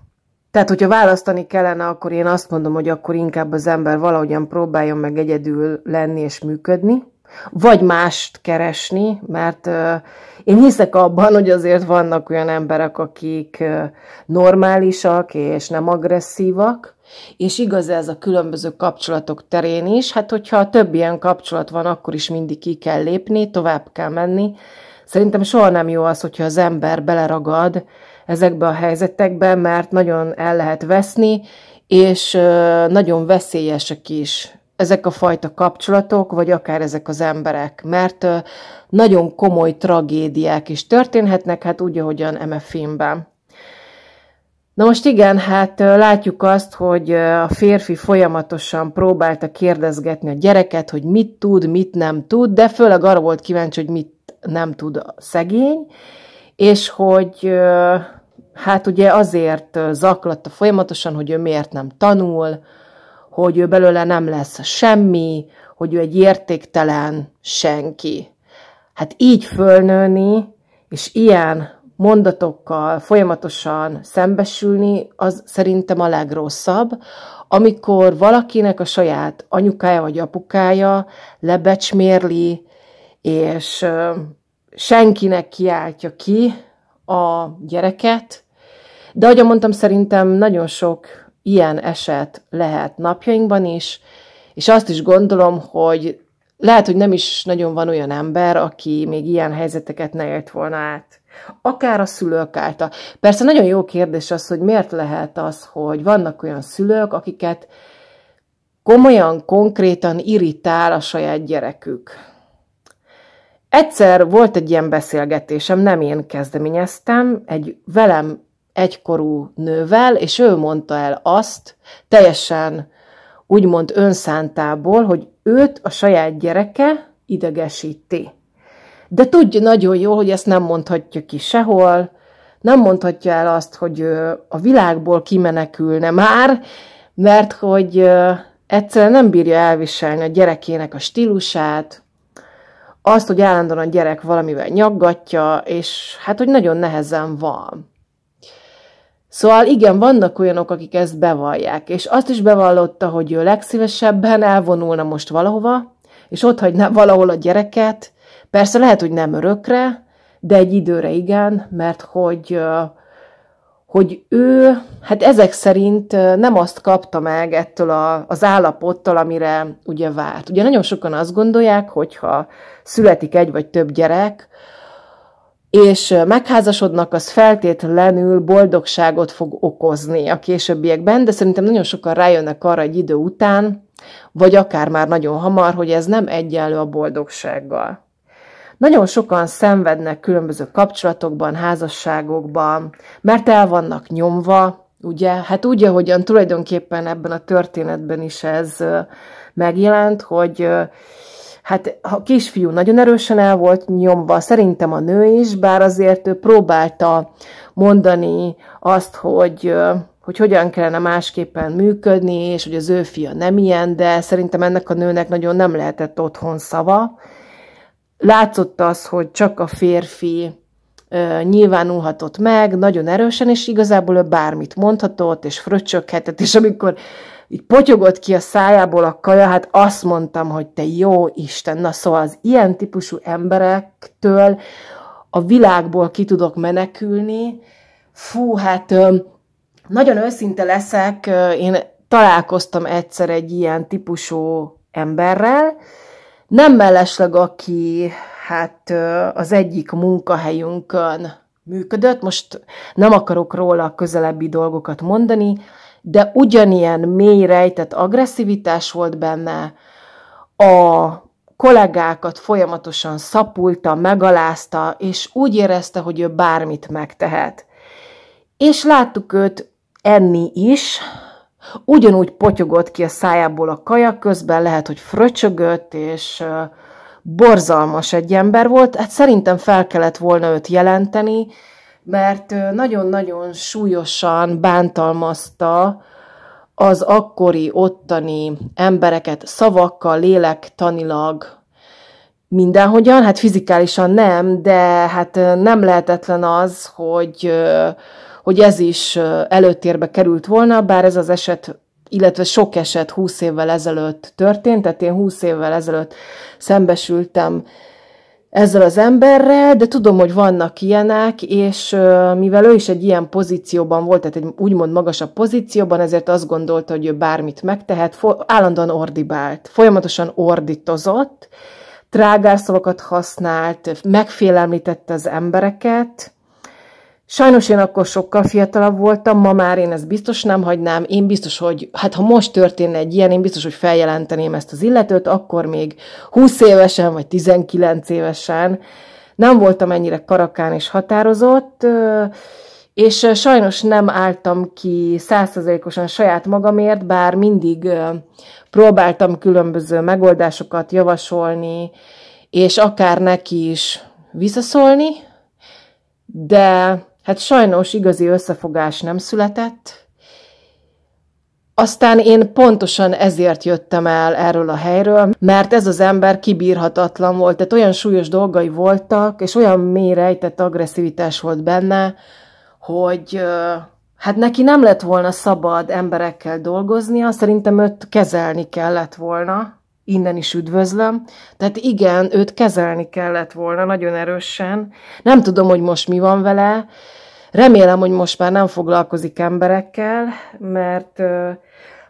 S1: tehát, hogyha választani kellene, akkor én azt mondom, hogy akkor inkább az ember valahogyan próbáljon meg egyedül lenni és működni, vagy mást keresni, mert én hiszek abban, hogy azért vannak olyan emberek, akik normálisak és nem agresszívak, és igaz ez a különböző kapcsolatok terén is, hát hogyha több ilyen kapcsolat van, akkor is mindig ki kell lépni, tovább kell menni. Szerintem soha nem jó az, hogyha az ember beleragad ezekbe a helyzetekbe, mert nagyon el lehet veszni, és nagyon veszélyesek is ezek a fajta kapcsolatok, vagy akár ezek az emberek, mert nagyon komoly tragédiák is történhetnek, hát úgy, ahogyan eme filmben. Na most igen, hát látjuk azt, hogy a férfi folyamatosan próbálta kérdezgetni a gyereket, hogy mit tud, mit nem tud, de főleg arra volt kíváncsi, hogy mit nem tud a szegény, és hogy hát ugye azért zaklatta folyamatosan, hogy ő miért nem tanul, hogy ő belőle nem lesz semmi, hogy ő egy értéktelen senki. Hát így fölnőni, és ilyen mondatokkal folyamatosan szembesülni, az szerintem a legrosszabb, amikor valakinek a saját anyukája vagy apukája lebecsmérli, és senkinek kiáltja ki a gyereket, de ahogy mondtam, szerintem nagyon sok ilyen eset lehet napjainkban is, és azt is gondolom, hogy lehet, hogy nem is nagyon van olyan ember, aki még ilyen helyzeteket ne élt volna át. Akár a szülők által. Persze nagyon jó kérdés az, hogy miért lehet az, hogy vannak olyan szülők, akiket komolyan, konkrétan irritál a saját gyerekük. Egyszer volt egy ilyen beszélgetésem, nem én kezdeményeztem, egy velem egykorú nővel, és ő mondta el azt, teljesen úgymond önszántából, hogy őt a saját gyereke idegesíti. De tudja nagyon jól, hogy ezt nem mondhatja ki sehol, nem mondhatja el azt, hogy a világból kimenekülne már, mert hogy egyszerűen nem bírja elviselni a gyerekének a stílusát, azt, hogy állandóan a gyerek valamivel nyaggatja, és hát, hogy nagyon nehezen van. Szóval igen, vannak olyanok, akik ezt bevallják, és azt is bevallotta, hogy ő legszívesebben elvonulna most valahova, és ott hagyná valahol a gyereket, persze lehet, hogy nem örökre, de egy időre igen, mert hogy, hogy ő, hát ezek szerint nem azt kapta meg ettől a, az állapottól, amire ugye várt. Ugye nagyon sokan azt gondolják, hogyha születik egy vagy több gyerek, és megházasodnak, az feltétlenül boldogságot fog okozni a későbbiekben, de szerintem nagyon sokan rájönnek arra egy idő után, vagy akár már nagyon hamar, hogy ez nem egyenlő a boldogsággal. Nagyon sokan szenvednek különböző kapcsolatokban, házasságokban, mert el vannak nyomva, ugye? Hát úgy, ahogyan tulajdonképpen ebben a történetben is ez megjelent, hogy Hát a kisfiú nagyon erősen el volt nyomva, szerintem a nő is, bár azért ő próbálta mondani azt, hogy, hogy hogyan kellene másképpen működni, és hogy az ő fia nem ilyen, de szerintem ennek a nőnek nagyon nem lehetett otthon szava. Látszott az, hogy csak a férfi nyilvánulhatott meg, nagyon erősen, és igazából ő bármit mondhatott, és fröccsöghetett, és amikor így potyogott ki a szájából a kaja, hát azt mondtam, hogy te jó Isten, na szóval az ilyen típusú emberektől a világból ki tudok menekülni. Fú, hát nagyon őszinte leszek, én találkoztam egyszer egy ilyen típusú emberrel, nem mellesleg, aki hát az egyik munkahelyünkön működött, most nem akarok róla közelebbi dolgokat mondani, de ugyanilyen mély rejtett agresszivitás volt benne, a kollégákat folyamatosan szapulta, megalázta, és úgy érezte, hogy ő bármit megtehet. És láttuk őt enni is, ugyanúgy potyogott ki a szájából a kajak közben, lehet, hogy fröcsögött, és borzalmas egy ember volt, hát szerintem fel kellett volna őt jelenteni, mert nagyon-nagyon súlyosan bántalmazta az akkori ottani embereket szavakkal, lélektanilag, mindenhogyan, hát fizikálisan nem, de hát nem lehetetlen az, hogy, hogy ez is előtérbe került volna, bár ez az eset illetve sok eset 20 évvel ezelőtt történt, tehát én 20 évvel ezelőtt szembesültem ezzel az emberrel, de tudom, hogy vannak ilyenek, és mivel ő is egy ilyen pozícióban volt, tehát egy úgymond magasabb pozícióban, ezért azt gondolta, hogy ő bármit megtehet, állandóan ordibált, folyamatosan ordítozott, trágárszavakat használt, megfélemlítette az embereket, Sajnos én akkor sokkal fiatalabb voltam, ma már én ezt biztos nem hagynám, én biztos, hogy hát ha most történne egy ilyen, én biztos, hogy feljelenteném ezt az illetőt, akkor még 20 évesen vagy 19 évesen nem voltam ennyire karakán és határozott, és sajnos nem álltam ki százszerzelékosan saját magamért, bár mindig próbáltam különböző megoldásokat javasolni, és akár neki is visszaszólni, de Hát sajnos igazi összefogás nem született. Aztán én pontosan ezért jöttem el erről a helyről, mert ez az ember kibírhatatlan volt, tehát olyan súlyos dolgai voltak, és olyan mély rejtett agresszivitás volt benne, hogy hát neki nem lett volna szabad emberekkel dolgoznia, szerintem őt kezelni kellett volna, innen is üdvözlöm. Tehát igen, őt kezelni kellett volna nagyon erősen. Nem tudom, hogy most mi van vele. Remélem, hogy most már nem foglalkozik emberekkel, mert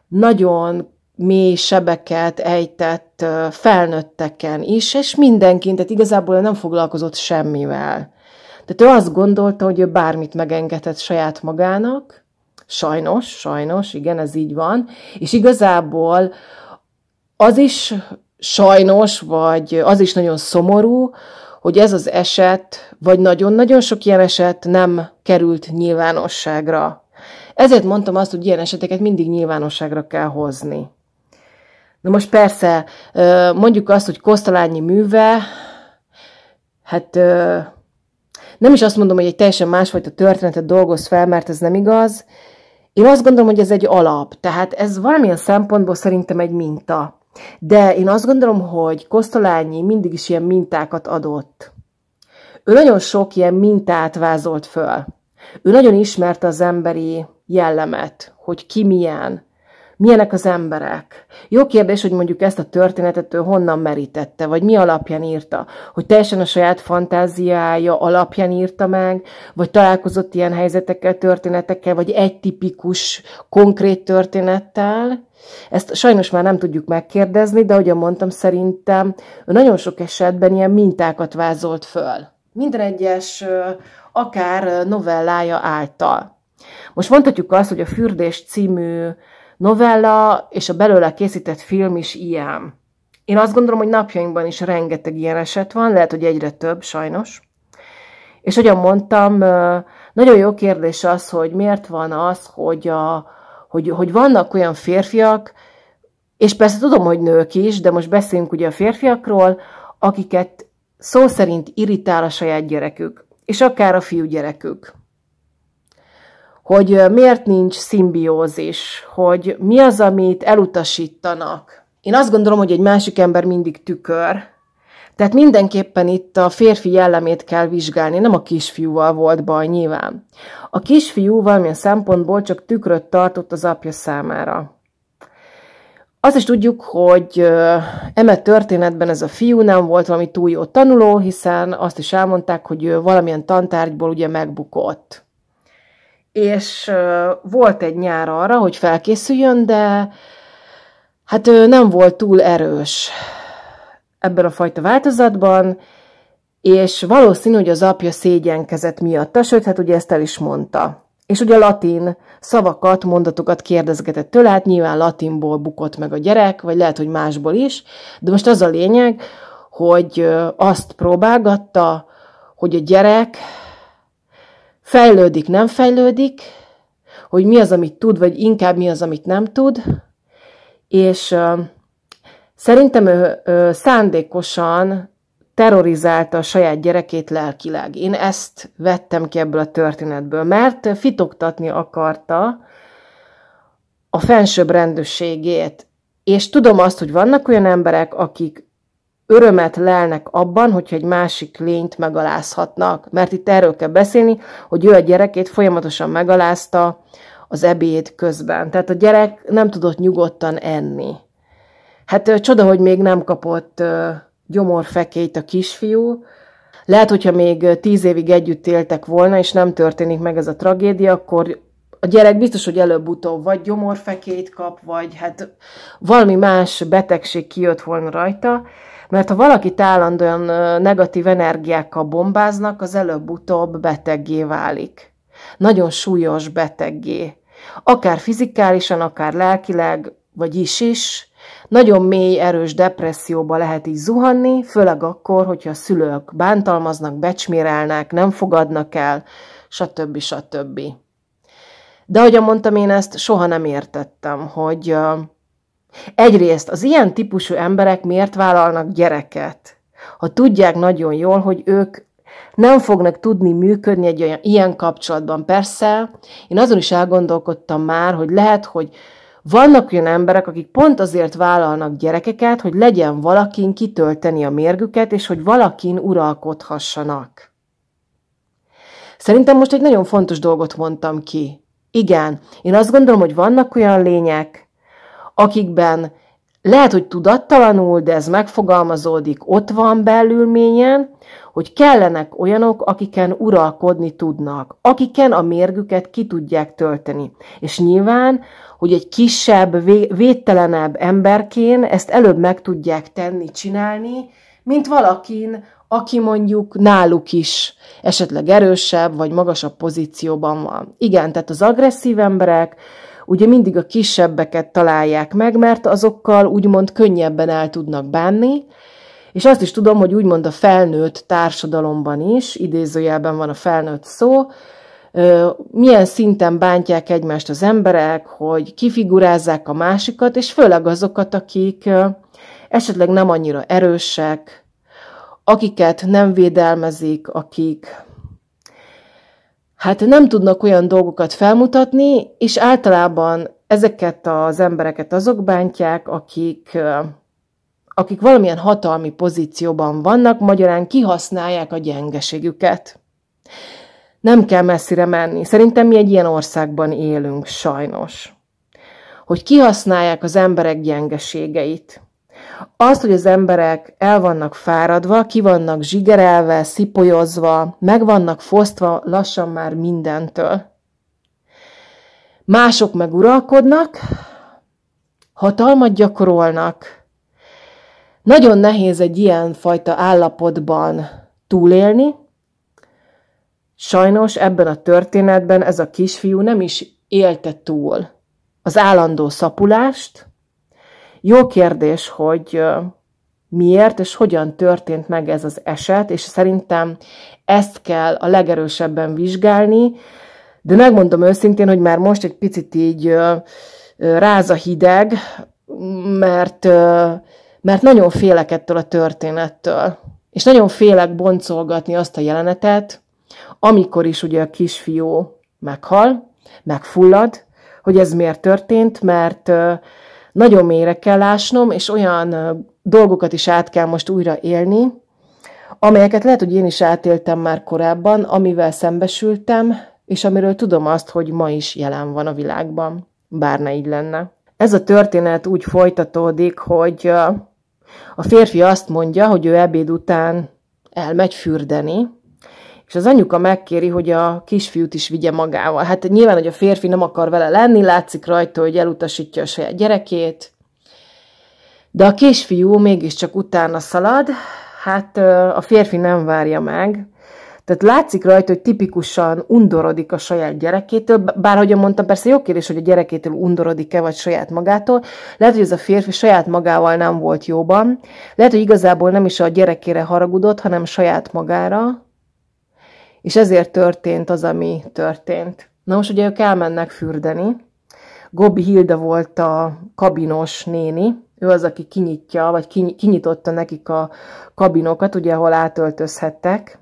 S1: nagyon mély sebeket ejtett felnőtteken is, és mindenkin, tehát igazából nem foglalkozott semmivel. Tehát ő azt gondolta, hogy ő bármit megengedhet saját magának, sajnos, sajnos, igen, ez így van, és igazából az is sajnos, vagy az is nagyon szomorú, hogy ez az eset, vagy nagyon-nagyon sok ilyen eset nem került nyilvánosságra. Ezért mondtam azt, hogy ilyen eseteket mindig nyilvánosságra kell hozni. Na most persze, mondjuk azt, hogy Kosztalányi műve, hát nem is azt mondom, hogy egy teljesen másfajta történetet dolgoz fel, mert ez nem igaz. Én azt gondolom, hogy ez egy alap, tehát ez valamilyen szempontból szerintem egy minta. De én azt gondolom, hogy Kosztolányi mindig is ilyen mintákat adott. Ő nagyon sok ilyen mintát vázolt föl. Ő nagyon ismerte az emberi jellemet, hogy ki milyen, milyenek az emberek. Jó kérdés, hogy mondjuk ezt a történetet ő honnan merítette, vagy mi alapján írta, hogy teljesen a saját fantáziája alapján írta meg, vagy találkozott ilyen helyzetekkel, történetekkel, vagy egy tipikus, konkrét történettel. Ezt sajnos már nem tudjuk megkérdezni, de ahogyan mondtam, szerintem nagyon sok esetben ilyen mintákat vázolt föl. Minden egyes, akár novellája által. Most mondhatjuk azt, hogy a Fürdés című novella és a belőle készített film is ilyen. Én azt gondolom, hogy napjainkban is rengeteg ilyen eset van, lehet, hogy egyre több, sajnos. És ahogyan mondtam, nagyon jó kérdés az, hogy miért van az, hogy, a, hogy, hogy vannak olyan férfiak, és persze tudom, hogy nők is, de most beszéljünk ugye a férfiakról, akiket szó szerint irritál a saját gyerekük, és akár a fiú gyerekük hogy miért nincs szimbiózis, hogy mi az, amit elutasítanak. Én azt gondolom, hogy egy másik ember mindig tükör, tehát mindenképpen itt a férfi jellemét kell vizsgálni, nem a kisfiúval volt baj nyilván. A kisfiú valamilyen szempontból csak tükröt tartott az apja számára. Azt is tudjuk, hogy eme történetben ez a fiú nem volt valami túl jó tanuló, hiszen azt is elmondták, hogy ő valamilyen tantárgyból ugye megbukott és volt egy nyár arra, hogy felkészüljön, de hát ő nem volt túl erős ebben a fajta változatban, és valószínű, hogy az apja szégyenkezett miatta, sőt, hát ugye ezt el is mondta. És ugye latin szavakat, mondatokat kérdezgetett tőle, hát nyilván latinból bukott meg a gyerek, vagy lehet, hogy másból is, de most az a lényeg, hogy azt próbálgatta, hogy a gyerek fejlődik, nem fejlődik, hogy mi az, amit tud, vagy inkább mi az, amit nem tud, és uh, szerintem ő uh, szándékosan terrorizálta a saját gyerekét lelkileg. Én ezt vettem ki ebből a történetből, mert fitoktatni akarta a fensőbb rendőrségét. És tudom azt, hogy vannak olyan emberek, akik örömet lelnek abban, hogyha egy másik lényt megalázhatnak. Mert itt erről kell beszélni, hogy ő a gyerekét folyamatosan megalázta az ebéd közben. Tehát a gyerek nem tudott nyugodtan enni. Hát csoda, hogy még nem kapott gyomorfekét a kisfiú. Lehet, hogyha még tíz évig együtt éltek volna, és nem történik meg ez a tragédia, akkor a gyerek biztos, hogy előbb-utóbb vagy gyomorfekét kap, vagy hát valami más betegség kijött volna rajta, mert ha valakit állandóan negatív energiákkal bombáznak, az előbb-utóbb beteggé válik. Nagyon súlyos beteggé. Akár fizikálisan, akár lelkileg, vagy is is. Nagyon mély, erős depresszióba lehet így zuhanni, főleg akkor, hogyha a szülők bántalmaznak, becsmérelnek, nem fogadnak el, stb. stb. De ahogy mondtam, én ezt soha nem értettem, hogy Egyrészt az ilyen típusú emberek miért vállalnak gyereket? Ha tudják nagyon jól, hogy ők nem fognak tudni működni egy olyan, ilyen kapcsolatban. Persze, én azon is elgondolkodtam már, hogy lehet, hogy vannak olyan emberek, akik pont azért vállalnak gyerekeket, hogy legyen valakin kitölteni a mérgüket, és hogy valakin uralkodhassanak. Szerintem most egy nagyon fontos dolgot mondtam ki. Igen, én azt gondolom, hogy vannak olyan lények, akikben lehet, hogy tudattalanul, de ez megfogalmazódik, ott van belülményen, hogy kellenek olyanok, akiken uralkodni tudnak, akiken a mérgüket ki tudják tölteni. És nyilván, hogy egy kisebb, védtelenebb emberként ezt előbb meg tudják tenni, csinálni, mint valakin, aki mondjuk náluk is esetleg erősebb vagy magasabb pozícióban van. Igen, tehát az agresszív emberek, ugye mindig a kisebbeket találják meg, mert azokkal úgymond könnyebben el tudnak bánni, és azt is tudom, hogy úgymond a felnőtt társadalomban is, idézőjelben van a felnőtt szó, milyen szinten bántják egymást az emberek, hogy kifigurázzák a másikat, és főleg azokat, akik esetleg nem annyira erősek, akiket nem védelmezik, akik hát nem tudnak olyan dolgokat felmutatni, és általában ezeket az embereket azok bántják, akik, akik valamilyen hatalmi pozícióban vannak, magyarán kihasználják a gyengeségüket. Nem kell messzire menni. Szerintem mi egy ilyen országban élünk, sajnos. Hogy kihasználják az emberek gyengeségeit. Azt, hogy az emberek el vannak fáradva, ki vannak zsigerelve, szipolyozva, meg vannak fosztva lassan már mindentől. Mások meg uralkodnak, hatalmat gyakorolnak. Nagyon nehéz egy ilyen fajta állapotban túlélni. Sajnos ebben a történetben ez a kisfiú nem is élte túl az állandó szapulást, jó kérdés, hogy miért és hogyan történt meg ez az eset, és szerintem ezt kell a legerősebben vizsgálni, de megmondom őszintén, hogy már most egy picit így ráz a hideg, mert, mert nagyon félek ettől a történettől. És nagyon félek boncolgatni azt a jelenetet, amikor is ugye a kisfiú meghal, megfullad, hogy ez miért történt, mert nagyon mélyre kell ásnom, és olyan dolgokat is át kell most újra élni, amelyeket lehet, hogy én is átéltem már korábban, amivel szembesültem, és amiről tudom azt, hogy ma is jelen van a világban, bár ne így lenne. Ez a történet úgy folytatódik, hogy a férfi azt mondja, hogy ő ebéd után elmegy fürdeni, és az anyuka megkéri, hogy a kisfiút is vigye magával. Hát nyilván, hogy a férfi nem akar vele lenni, látszik rajta, hogy elutasítja a saját gyerekét, de a kisfiú mégiscsak utána szalad, hát a férfi nem várja meg, tehát látszik rajta, hogy tipikusan undorodik a saját gyerekétől, bár hogy mondtam, persze jó kérdés, hogy a gyerekétől undorodik-e, vagy saját magától. Lehet, hogy ez a férfi saját magával nem volt jóban. Lehet, hogy igazából nem is a gyerekére haragudott, hanem saját magára és ezért történt az, ami történt. Na most ugye ők elmennek fürdeni. Gobbi Hilda volt a kabinos néni, ő az, aki kinyitja, vagy kinyitotta nekik a kabinokat, ugye, ahol átöltözhettek.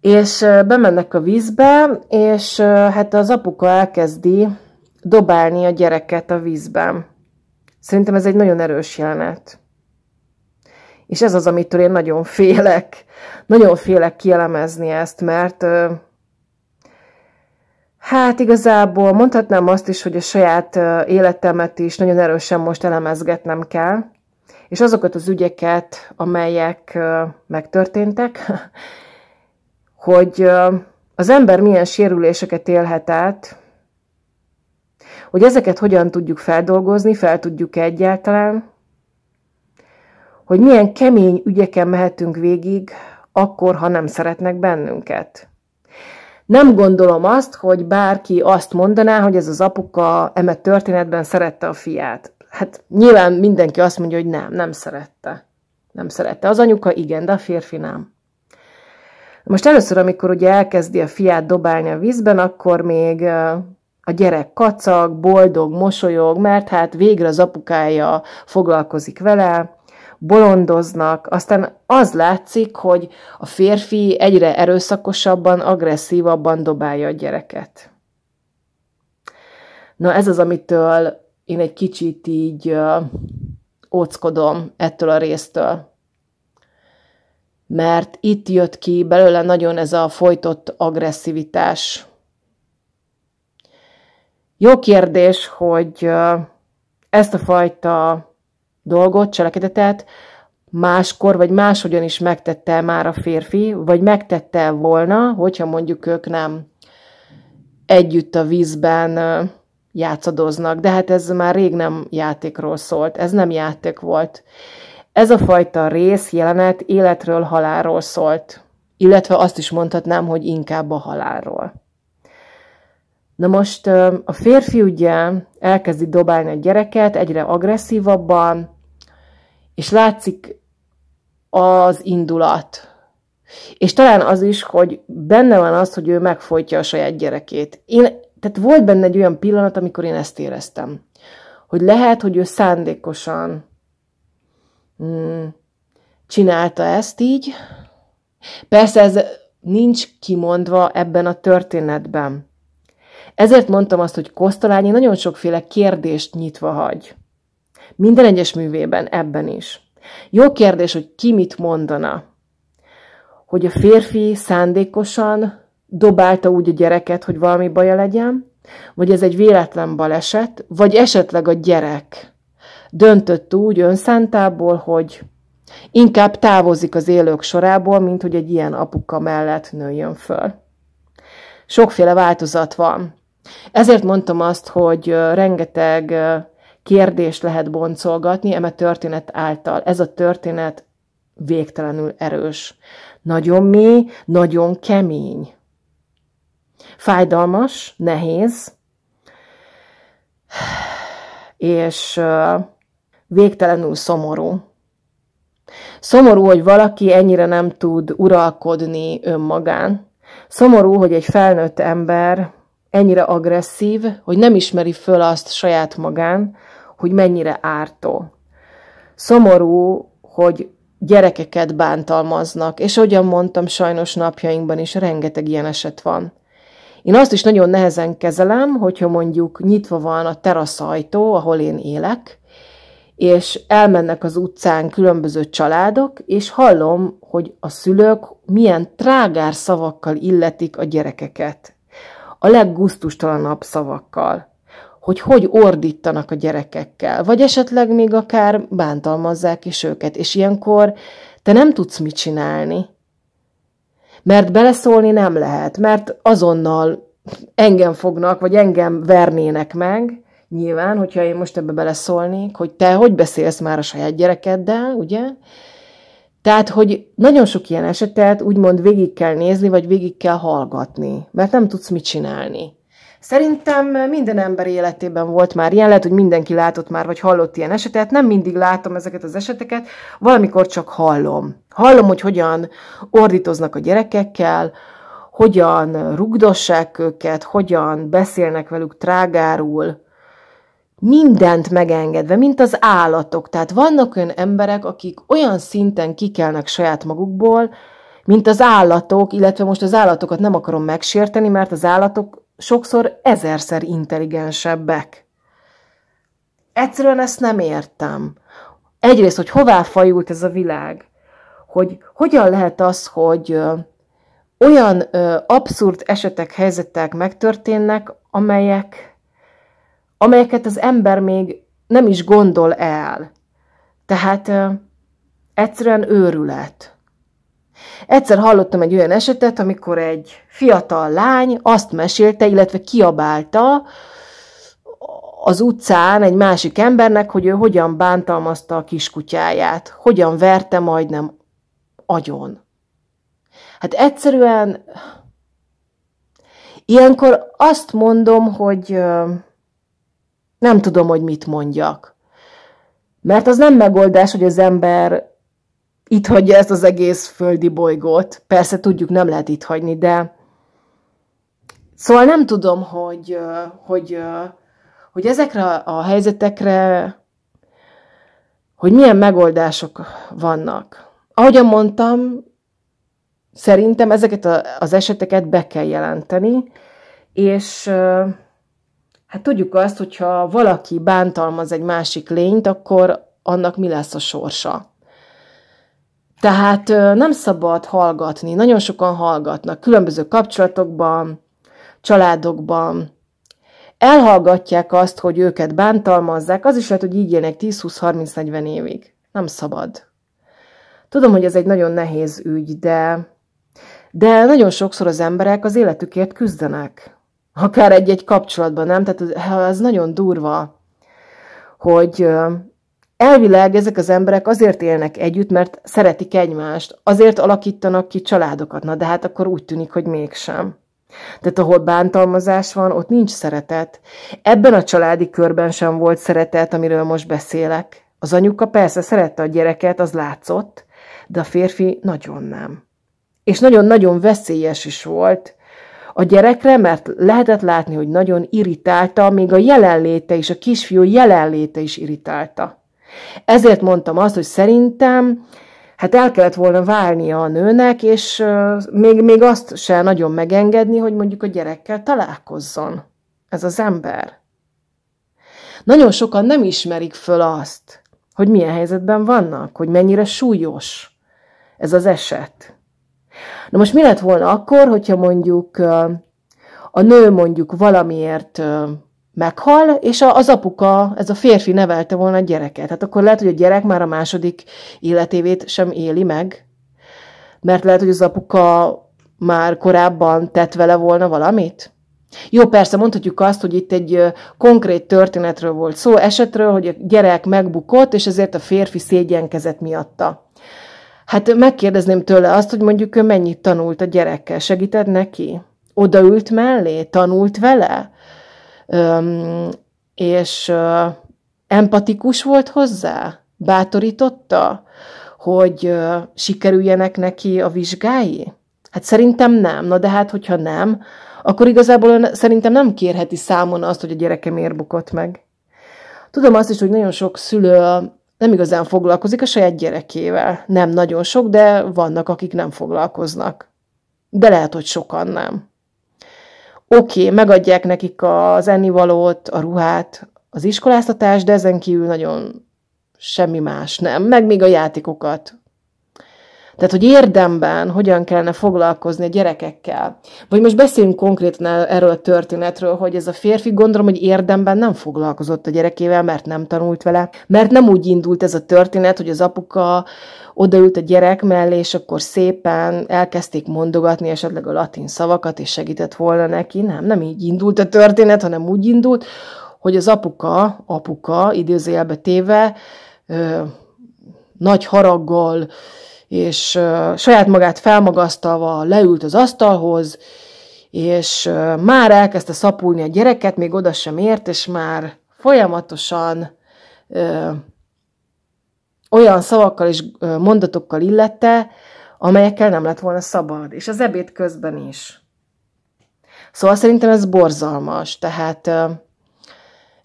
S1: És bemennek a vízbe, és hát az apuka elkezdi dobálni a gyereket a vízben. Szerintem ez egy nagyon erős jelenet. És ez az, amitől én nagyon félek. Nagyon félek kielemezni ezt, mert hát igazából mondhatnám azt is, hogy a saját életemet is nagyon erősen most elemezgetnem kell, és azokat az ügyeket, amelyek megtörténtek, hogy az ember milyen sérüléseket élhet át, hogy ezeket hogyan tudjuk feldolgozni, fel tudjuk egyáltalán, hogy milyen kemény ügyeken mehetünk végig, akkor, ha nem szeretnek bennünket. Nem gondolom azt, hogy bárki azt mondaná, hogy ez az apuka eme történetben szerette a fiát. Hát nyilván mindenki azt mondja, hogy nem, nem szerette. Nem szerette. Az anyuka igen, de a férfi nem. Most először, amikor ugye elkezdi a fiát dobálni a vízben, akkor még a gyerek kacag, boldog, mosolyog, mert hát végre az apukája foglalkozik vele, bolondoznak, aztán az látszik, hogy a férfi egyre erőszakosabban, agresszívabban dobálja a gyereket. Na ez az, amitől én egy kicsit így óckodom ettől a résztől. Mert itt jött ki belőle nagyon ez a folytott agresszivitás. Jó kérdés, hogy ezt a fajta dolgot, cselekedetet máskor, vagy máshogyan is megtette már a férfi, vagy megtette volna, hogyha mondjuk ők nem együtt a vízben játszadoznak. De hát ez már rég nem játékról szólt, ez nem játék volt. Ez a fajta rész, jelenet életről, halálról szólt. Illetve azt is mondhatnám, hogy inkább a halálról. Na most a férfi ugye elkezdi dobálni a gyereket egyre agresszívabban, és látszik az indulat. És talán az is, hogy benne van az, hogy ő megfojtja a saját gyerekét. Én, tehát volt benne egy olyan pillanat, amikor én ezt éreztem. Hogy lehet, hogy ő szándékosan mm, csinálta ezt így. Persze ez nincs kimondva ebben a történetben. Ezért mondtam azt, hogy Kosztolányi nagyon sokféle kérdést nyitva hagy. Minden egyes művében, ebben is. Jó kérdés, hogy ki mit mondana. Hogy a férfi szándékosan dobálta úgy a gyereket, hogy valami baja legyen, vagy ez egy véletlen baleset, vagy esetleg a gyerek döntött úgy önszántából, hogy inkább távozik az élők sorából, mint hogy egy ilyen apuka mellett nőjön föl. Sokféle változat van. Ezért mondtam azt, hogy rengeteg kérdést lehet boncolgatni eme történet által. Ez a történet végtelenül erős. Nagyon mély, nagyon kemény. Fájdalmas, nehéz, és végtelenül szomorú. Szomorú, hogy valaki ennyire nem tud uralkodni önmagán. Szomorú, hogy egy felnőtt ember ennyire agresszív, hogy nem ismeri föl azt saját magán, hogy mennyire ártó. Szomorú, hogy gyerekeket bántalmaznak, és ahogyan mondtam, sajnos napjainkban is rengeteg ilyen eset van. Én azt is nagyon nehezen kezelem, hogyha mondjuk nyitva van a teraszajtó, ahol én élek, és elmennek az utcán különböző családok, és hallom, hogy a szülők milyen trágár szavakkal illetik a gyerekeket a leggusztustalanabb szavakkal. Hogy hogy ordítanak a gyerekekkel, vagy esetleg még akár bántalmazzák is őket, és ilyenkor te nem tudsz mit csinálni. Mert beleszólni nem lehet, mert azonnal engem fognak, vagy engem vernének meg, nyilván, hogyha én most ebbe beleszólnék, hogy te hogy beszélsz már a saját gyerekeddel, ugye? Tehát, hogy nagyon sok ilyen esetet úgymond végig kell nézni, vagy végig kell hallgatni, mert nem tudsz mit csinálni. Szerintem minden ember életében volt már ilyen, lehet, hogy mindenki látott már, vagy hallott ilyen esetet, nem mindig látom ezeket az eseteket, valamikor csak hallom. Hallom, hogy hogyan ordítoznak a gyerekekkel, hogyan rugdossák őket, hogyan beszélnek velük trágárul, mindent megengedve, mint az állatok. Tehát vannak olyan emberek, akik olyan szinten kikelnek saját magukból, mint az állatok, illetve most az állatokat nem akarom megsérteni, mert az állatok sokszor ezerszer intelligensebbek. Egyszerűen ezt nem értem. Egyrészt, hogy hová fajult ez a világ, hogy hogyan lehet az, hogy olyan abszurd esetek, helyzetek megtörténnek, amelyek amelyeket az ember még nem is gondol el. Tehát egyszerűen őrület. Egyszer hallottam egy olyan esetet, amikor egy fiatal lány azt mesélte, illetve kiabálta az utcán egy másik embernek, hogy ő hogyan bántalmazta a kiskutyáját, hogyan verte majdnem agyon. Hát egyszerűen ilyenkor azt mondom, hogy nem tudom, hogy mit mondjak. Mert az nem megoldás, hogy az ember itt hagyja ezt az egész földi bolygót. Persze tudjuk, nem lehet itt hagyni, de... Szóval nem tudom, hogy, hogy, hogy ezekre a helyzetekre, hogy milyen megoldások vannak. Ahogyan mondtam, szerintem ezeket az eseteket be kell jelenteni, és Hát tudjuk azt, hogyha valaki bántalmaz egy másik lényt, akkor annak mi lesz a sorsa. Tehát nem szabad hallgatni. Nagyon sokan hallgatnak különböző kapcsolatokban, családokban. Elhallgatják azt, hogy őket bántalmazzák, az is lehet, hogy így élnek 10-20-30-40 évig. Nem szabad. Tudom, hogy ez egy nagyon nehéz ügy, de, de nagyon sokszor az emberek az életükért küzdenek akár egy-egy kapcsolatban, nem? Tehát az nagyon durva, hogy elvileg ezek az emberek azért élnek együtt, mert szeretik egymást, azért alakítanak ki családokat, na de hát akkor úgy tűnik, hogy mégsem. Tehát ahol bántalmazás van, ott nincs szeretet. Ebben a családi körben sem volt szeretet, amiről most beszélek. Az anyuka persze szerette a gyereket, az látszott, de a férfi nagyon nem. És nagyon-nagyon veszélyes is volt, a gyerekre, mert lehetett látni, hogy nagyon irritálta, még a jelenléte is, a kisfiú jelenléte is irritálta. Ezért mondtam azt, hogy szerintem hát el kellett volna válnia a nőnek, és még, még azt se nagyon megengedni, hogy mondjuk a gyerekkel találkozzon ez az ember. Nagyon sokan nem ismerik föl azt, hogy milyen helyzetben vannak, hogy mennyire súlyos ez az eset. Na most mi lett volna akkor, hogyha mondjuk a nő mondjuk valamiért meghal, és az apuka, ez a férfi nevelte volna a gyereket. Hát akkor lehet, hogy a gyerek már a második életévét sem éli meg, mert lehet, hogy az apuka már korábban tett vele volna valamit. Jó, persze mondhatjuk azt, hogy itt egy konkrét történetről volt szó, esetről, hogy a gyerek megbukott, és ezért a férfi szégyenkezett miatta. Hát megkérdezném tőle azt, hogy mondjuk ő mennyit tanult a gyerekkel, segített neki? Odaült mellé? Tanult vele? Öm, és ö, empatikus volt hozzá? Bátorította, hogy ö, sikerüljenek neki a vizsgái? Hát szerintem nem. Na de hát, hogyha nem, akkor igazából ön szerintem nem kérheti számon azt, hogy a gyereke miért bukott meg. Tudom azt is, hogy nagyon sok szülő nem igazán foglalkozik a saját gyerekével. Nem nagyon sok, de vannak, akik nem foglalkoznak. De lehet, hogy sokan nem. Oké, okay, megadják nekik az ennivalót, a ruhát, az iskoláztatást, de ezen kívül nagyon semmi más nem. Meg még a játékokat, tehát, hogy érdemben hogyan kellene foglalkozni a gyerekekkel. Vagy most beszéljünk konkrétan erről a történetről, hogy ez a férfi gondolom, hogy érdemben nem foglalkozott a gyerekével, mert nem tanult vele. Mert nem úgy indult ez a történet, hogy az apuka odaült a gyerek mellé, és akkor szépen elkezdték mondogatni esetleg a latin szavakat, és segített volna neki. Nem, nem így indult a történet, hanem úgy indult, hogy az apuka, apuka, időzőjelbe téve, ö, nagy haraggal, és saját magát felmagasztalva leült az asztalhoz, és már elkezdte szapulni a gyereket, még oda sem ért, és már folyamatosan ö, olyan szavakkal és mondatokkal illette, amelyekkel nem lett volna szabad, és az ebéd közben is. Szóval szerintem ez borzalmas, tehát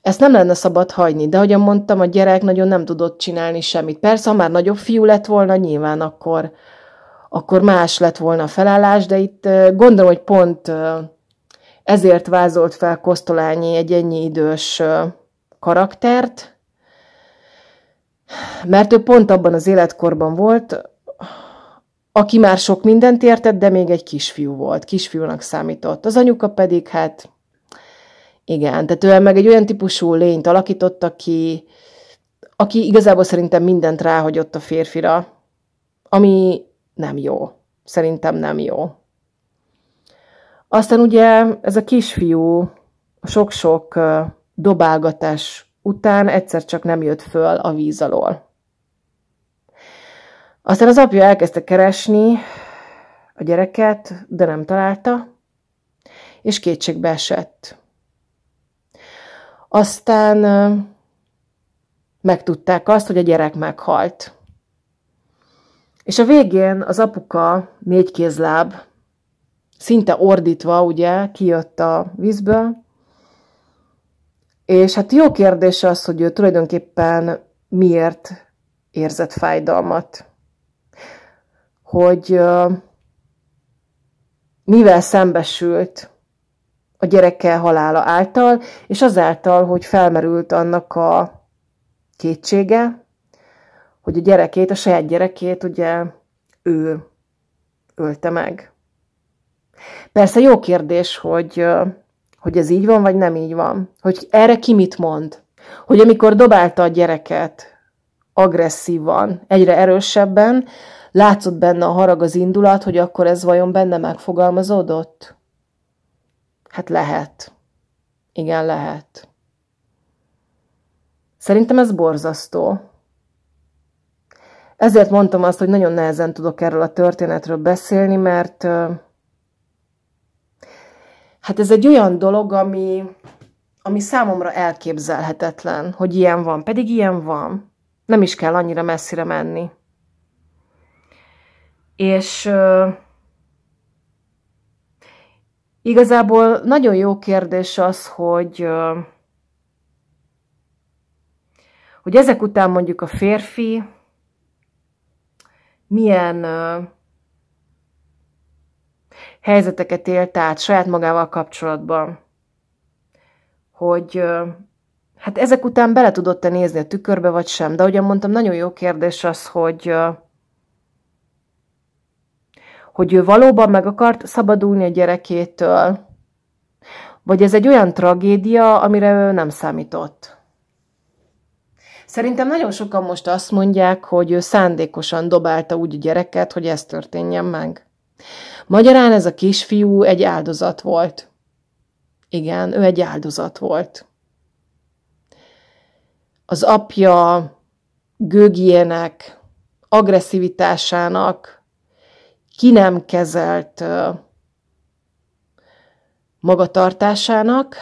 S1: ezt nem lenne szabad hagyni, de ahogyan mondtam, a gyerek nagyon nem tudott csinálni semmit. Persze, ha már nagyobb fiú lett volna, nyilván akkor, akkor más lett volna a felállás, de itt gondolom, hogy pont ezért vázolt fel Kosztolányi egy ennyi idős karaktert, mert ő pont abban az életkorban volt, aki már sok mindent értett, de még egy kisfiú volt, kisfiúnak számított. Az anyuka pedig hát igen, tehát ő meg egy olyan típusú lényt alakított, aki, aki igazából szerintem mindent ráhagyott a férfira, ami nem jó. Szerintem nem jó. Aztán ugye ez a kisfiú sok-sok dobálgatás után egyszer csak nem jött föl a víz alól. Aztán az apja elkezdte keresni a gyereket, de nem találta, és kétségbe esett. Aztán megtudták azt, hogy a gyerek meghalt. És a végén az apuka kézláb, szinte ordítva, ugye, kijött a vízből, és hát jó kérdés az, hogy ő tulajdonképpen miért érzett fájdalmat. Hogy mivel szembesült, a gyerekkel halála által, és azáltal, hogy felmerült annak a kétsége, hogy a gyerekét, a saját gyerekét ugye ő ölte meg. Persze jó kérdés, hogy, hogy ez így van, vagy nem így van. Hogy erre ki mit mond? Hogy amikor dobálta a gyereket agresszívan, egyre erősebben, látszott benne a harag, az indulat, hogy akkor ez vajon benne megfogalmazódott? Hát lehet. Igen, lehet. Szerintem ez borzasztó. Ezért mondtam azt, hogy nagyon nehezen tudok erről a történetről beszélni, mert hát ez egy olyan dolog, ami, ami számomra elképzelhetetlen, hogy ilyen van. Pedig ilyen van. Nem is kell annyira messzire menni. És Igazából nagyon jó kérdés az, hogy, hogy ezek után mondjuk a férfi milyen helyzeteket élt át saját magával kapcsolatban, hogy hát ezek után bele tudott-e nézni a tükörbe, vagy sem. De ahogyan mondtam, nagyon jó kérdés az, hogy, hogy ő valóban meg akart szabadulni a gyerekétől, vagy ez egy olyan tragédia, amire ő nem számított. Szerintem nagyon sokan most azt mondják, hogy ő szándékosan dobálta úgy a gyereket, hogy ez történjen meg. Magyarán ez a kisfiú egy áldozat volt. Igen, ő egy áldozat volt. Az apja gőgjének, agresszivitásának, ki nem kezelt magatartásának,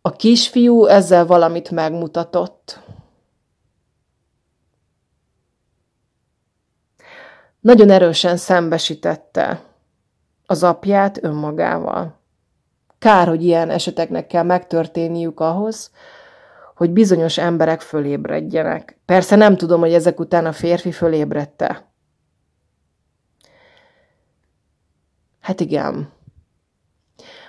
S1: a kisfiú ezzel valamit megmutatott. Nagyon erősen szembesítette az apját önmagával. Kár, hogy ilyen eseteknek kell megtörténniük ahhoz, hogy bizonyos emberek fölébredjenek. Persze nem tudom, hogy ezek után a férfi fölébredte. Hát igen.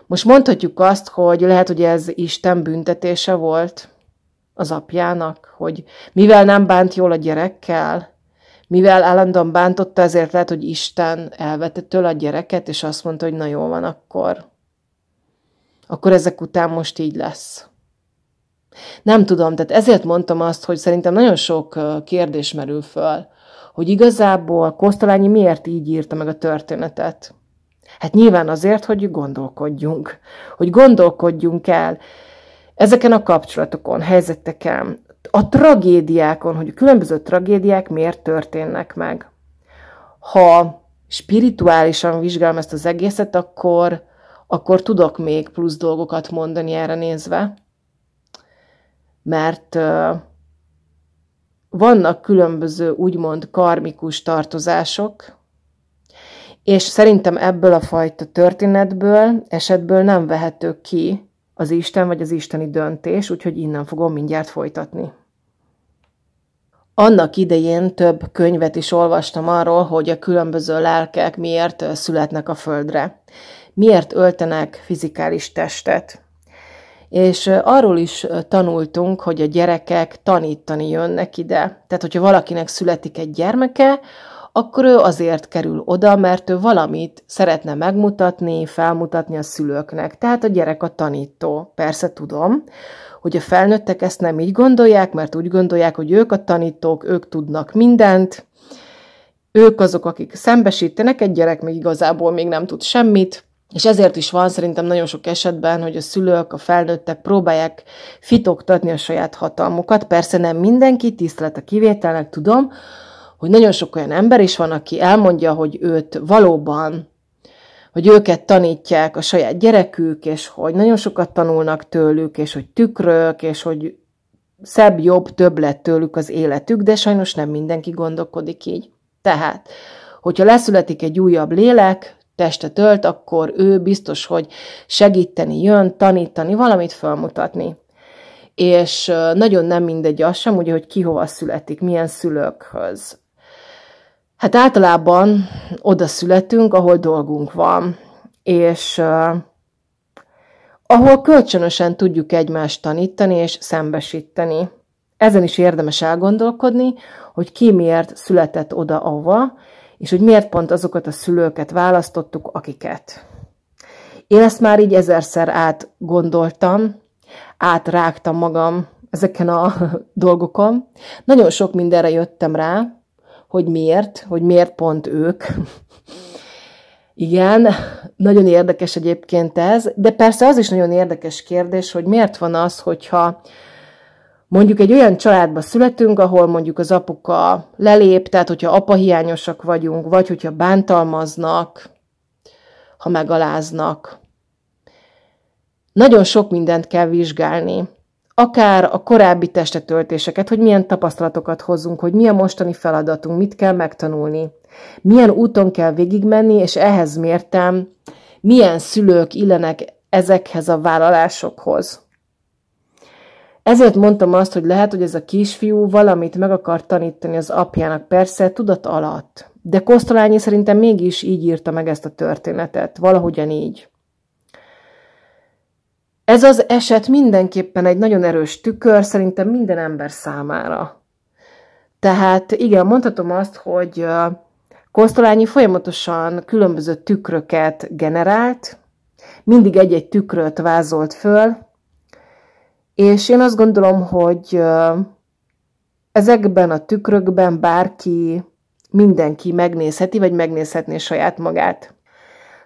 S1: Most mondhatjuk azt, hogy lehet, hogy ez Isten büntetése volt az apjának, hogy mivel nem bánt jól a gyerekkel, mivel állandóan bántotta, ezért lehet, hogy Isten elvette tőle a gyereket, és azt mondta, hogy na jó van, akkor, akkor ezek után most így lesz. Nem tudom, tehát ezért mondtam azt, hogy szerintem nagyon sok kérdés merül föl, hogy igazából Kosztolányi miért így írta meg a történetet. Hát nyilván azért, hogy gondolkodjunk, hogy gondolkodjunk el ezeken a kapcsolatokon, helyzeteken, a tragédiákon, hogy a különböző tragédiák miért történnek meg. Ha spirituálisan vizsgálom ezt az egészet, akkor, akkor tudok még plusz dolgokat mondani erre nézve, mert vannak különböző úgymond karmikus tartozások, és szerintem ebből a fajta történetből, esetből nem vehető ki az Isten vagy az isteni döntés, úgyhogy innen fogom mindjárt folytatni. Annak idején több könyvet is olvastam arról, hogy a különböző lelkek miért születnek a Földre, miért öltenek fizikális testet. És arról is tanultunk, hogy a gyerekek tanítani jönnek ide. Tehát, hogyha valakinek születik egy gyermeke, akkor ő azért kerül oda, mert ő valamit szeretne megmutatni, felmutatni a szülőknek. Tehát a gyerek a tanító. Persze tudom, hogy a felnőttek ezt nem így gondolják, mert úgy gondolják, hogy ők a tanítók, ők tudnak mindent, ők azok, akik szembesítenek, egy gyerek még igazából még nem tud semmit, és ezért is van szerintem nagyon sok esetben, hogy a szülők, a felnőttek próbálják fitoktatni a saját hatalmukat. Persze nem mindenki, tisztelet a kivételnek, tudom, hogy nagyon sok olyan ember is van, aki elmondja, hogy őt valóban, hogy őket tanítják a saját gyerekük, és hogy nagyon sokat tanulnak tőlük, és hogy tükrök, és hogy szebb, jobb, több lett tőlük az életük, de sajnos nem mindenki gondolkodik így. Tehát, hogyha leszületik egy újabb lélek, teste tölt, akkor ő biztos, hogy segíteni jön, tanítani, valamit felmutatni. És nagyon nem mindegy az sem, ugye, hogy ki hova születik, milyen szülőkhöz Hát általában oda születünk, ahol dolgunk van, és uh, ahol kölcsönösen tudjuk egymást tanítani és szembesíteni. Ezen is érdemes elgondolkodni, hogy ki miért született oda, ahova, és hogy miért pont azokat a szülőket választottuk, akiket. Én ezt már így ezerszer átgondoltam, átrágtam magam ezeken a dolgokon. Nagyon sok mindenre jöttem rá, hogy miért, hogy miért pont ők. Igen, nagyon érdekes egyébként ez, de persze az is nagyon érdekes kérdés, hogy miért van az, hogyha mondjuk egy olyan családba születünk, ahol mondjuk az apuka lelép, tehát hogyha hiányosak vagyunk, vagy hogyha bántalmaznak, ha megaláznak. Nagyon sok mindent kell vizsgálni akár a korábbi testetöltéseket, hogy milyen tapasztalatokat hozzunk, hogy mi a mostani feladatunk, mit kell megtanulni, milyen úton kell végigmenni, és ehhez mértem, milyen szülők illenek ezekhez a vállalásokhoz. Ezért mondtam azt, hogy lehet, hogy ez a kisfiú valamit meg akar tanítani az apjának, persze tudat alatt. De Kosztolányi szerintem mégis így írta meg ezt a történetet, valahogyan így. Ez az eset mindenképpen egy nagyon erős tükör, szerintem minden ember számára. Tehát igen, mondhatom azt, hogy Kosztolányi folyamatosan különböző tükröket generált, mindig egy-egy tükröt vázolt föl, és én azt gondolom, hogy ezekben a tükrökben bárki, mindenki megnézheti, vagy megnézhetné saját magát.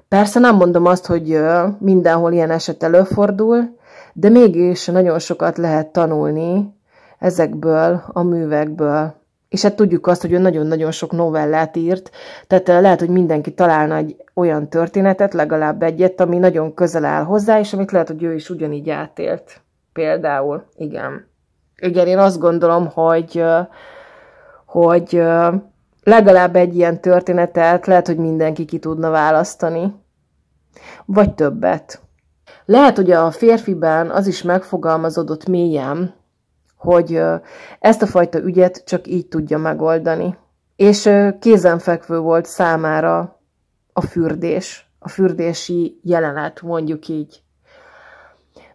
S1: Persze nem mondom azt, hogy mindenhol ilyen eset előfordul, de mégis nagyon sokat lehet tanulni ezekből a művekből. És hát tudjuk azt, hogy ő nagyon-nagyon sok novellát írt, tehát lehet, hogy mindenki találna egy olyan történetet, legalább egyet, ami nagyon közel áll hozzá, és amit lehet, hogy ő is ugyanígy átélt. Például, igen. Igen, én azt gondolom, hogy, hogy legalább egy ilyen történetet lehet, hogy mindenki ki tudna választani. Vagy többet. Lehet, hogy a férfiben az is megfogalmazódott mélyen, hogy ezt a fajta ügyet csak így tudja megoldani. És kézenfekvő volt számára a fürdés, a fürdési jelenet, mondjuk így.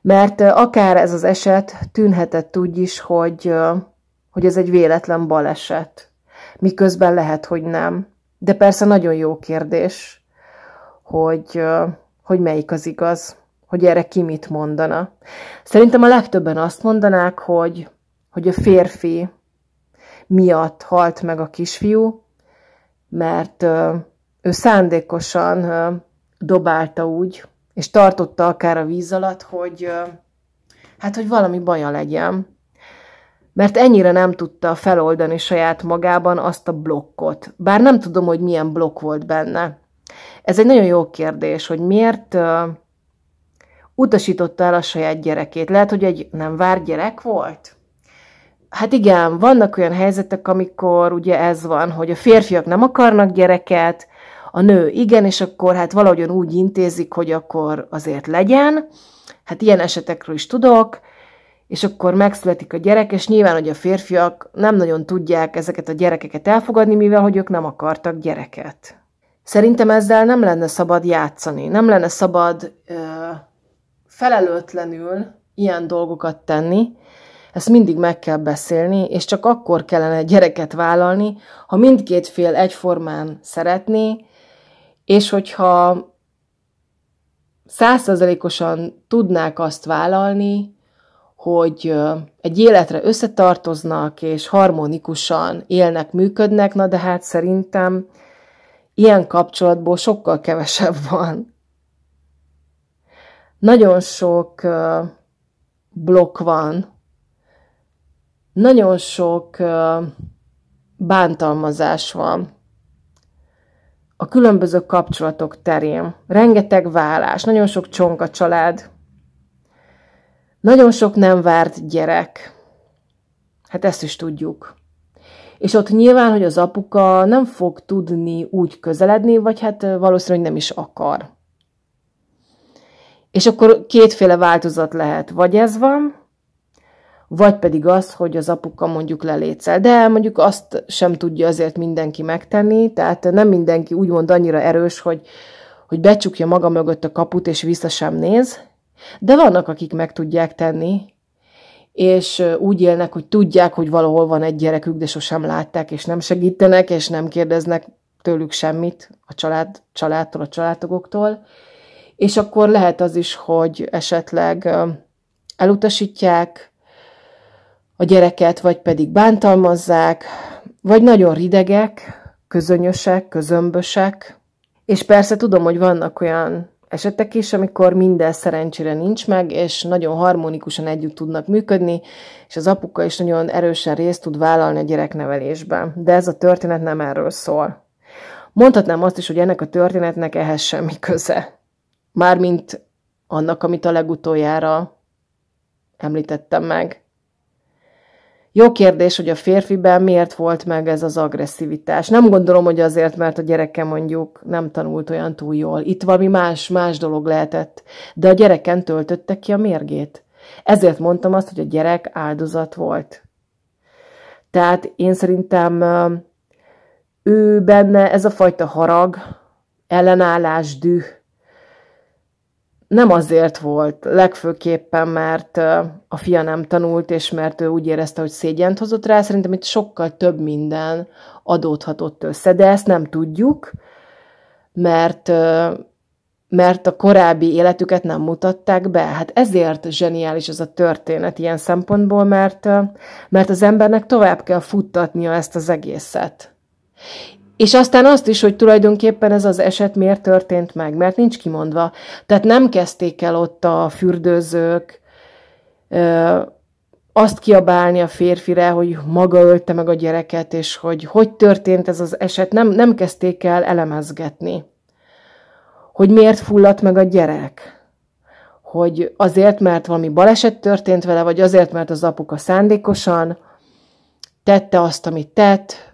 S1: Mert akár ez az eset tűnhetett úgy is, hogy, hogy ez egy véletlen baleset miközben lehet, hogy nem. De persze nagyon jó kérdés, hogy, hogy melyik az igaz, hogy erre ki mit mondana. Szerintem a legtöbben azt mondanák, hogy, hogy a férfi miatt halt meg a kisfiú, mert ő szándékosan dobálta úgy, és tartotta akár a víz alatt, hogy hát, hogy valami baja legyen mert ennyire nem tudta feloldani saját magában azt a blokkot. Bár nem tudom, hogy milyen blokk volt benne. Ez egy nagyon jó kérdés, hogy miért uh, utasította el a saját gyerekét. Lehet, hogy egy nem vár gyerek volt? Hát igen, vannak olyan helyzetek, amikor ugye ez van, hogy a férfiak nem akarnak gyereket, a nő igen, és akkor hát valahogyan úgy intézik, hogy akkor azért legyen. Hát ilyen esetekről is tudok, és akkor megszületik a gyerek, és nyilván, hogy a férfiak nem nagyon tudják ezeket a gyerekeket elfogadni, mivel hogy ők nem akartak gyereket. Szerintem ezzel nem lenne szabad játszani, nem lenne szabad ö, felelőtlenül ilyen dolgokat tenni, ezt mindig meg kell beszélni, és csak akkor kellene gyereket vállalni, ha mindkét fél egyformán szeretné, és hogyha százszerzelékosan tudnák azt vállalni, hogy egy életre összetartoznak, és harmonikusan élnek, működnek, na de hát szerintem ilyen kapcsolatból sokkal kevesebb van. Nagyon sok blokk van, nagyon sok bántalmazás van a különböző kapcsolatok terén. Rengeteg vállás, nagyon sok csonka család, nagyon sok nem várt gyerek. Hát ezt is tudjuk. És ott nyilván, hogy az apuka nem fog tudni úgy közeledni, vagy hát valószínűleg nem is akar. És akkor kétféle változat lehet. Vagy ez van, vagy pedig az, hogy az apuka mondjuk lelétszel. De mondjuk azt sem tudja azért mindenki megtenni, tehát nem mindenki úgymond annyira erős, hogy, hogy becsukja maga mögött a kaput, és vissza sem néz, de vannak, akik meg tudják tenni, és úgy élnek, hogy tudják, hogy valahol van egy gyerekük, de sosem látták, és nem segítenek, és nem kérdeznek tőlük semmit a család, családtól, a családtagoktól. És akkor lehet az is, hogy esetleg elutasítják a gyereket, vagy pedig bántalmazzák, vagy nagyon ridegek, közönösek, közömbösek. És persze tudom, hogy vannak olyan esetek is, amikor minden szerencsére nincs meg, és nagyon harmonikusan együtt tudnak működni, és az apuka is nagyon erősen részt tud vállalni a gyereknevelésben. De ez a történet nem erről szól. Mondhatnám azt is, hogy ennek a történetnek ehhez semmi köze. Mármint annak, amit a legutoljára említettem meg. Jó kérdés, hogy a férfiben miért volt meg ez az agresszivitás. Nem gondolom, hogy azért, mert a gyereke mondjuk nem tanult olyan túl jól. Itt valami más, más dolog lehetett. De a gyereken töltötte ki a mérgét. Ezért mondtam azt, hogy a gyerek áldozat volt. Tehát én szerintem ő benne ez a fajta harag, ellenállás, düh, nem azért volt, legfőképpen, mert a fia nem tanult, és mert ő úgy érezte, hogy szégyent hozott rá, szerintem itt sokkal több minden adódhatott össze, de ezt nem tudjuk, mert, mert a korábbi életüket nem mutatták be. Hát ezért zseniális ez a történet ilyen szempontból, mert, mert az embernek tovább kell futtatnia ezt az egészet. És aztán azt is, hogy tulajdonképpen ez az eset miért történt meg, mert nincs kimondva. Tehát nem kezdték el ott a fürdőzők ö, azt kiabálni a férfire, hogy maga ölte meg a gyereket, és hogy hogy történt ez az eset, nem, nem kezdték el elemezgetni. Hogy miért fulladt meg a gyerek? Hogy azért, mert valami baleset történt vele, vagy azért, mert az apuka szándékosan tette azt, amit tett,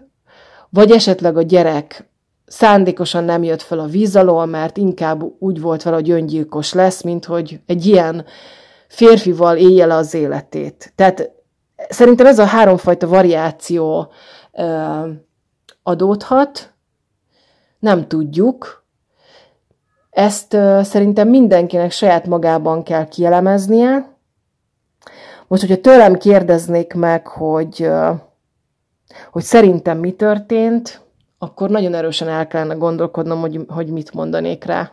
S1: vagy esetleg a gyerek szándékosan nem jött fel a víz alól, mert inkább úgy volt vele, hogy öngyilkos lesz, mint hogy egy ilyen férfival élje le az életét. Tehát szerintem ez a háromfajta variáció ö, adódhat, nem tudjuk. Ezt ö, szerintem mindenkinek saját magában kell kielemeznie. Most, hogyha tőlem kérdeznék meg, hogy ö, hogy szerintem mi történt, akkor nagyon erősen el kellene gondolkodnom, hogy, hogy mit mondanék rá.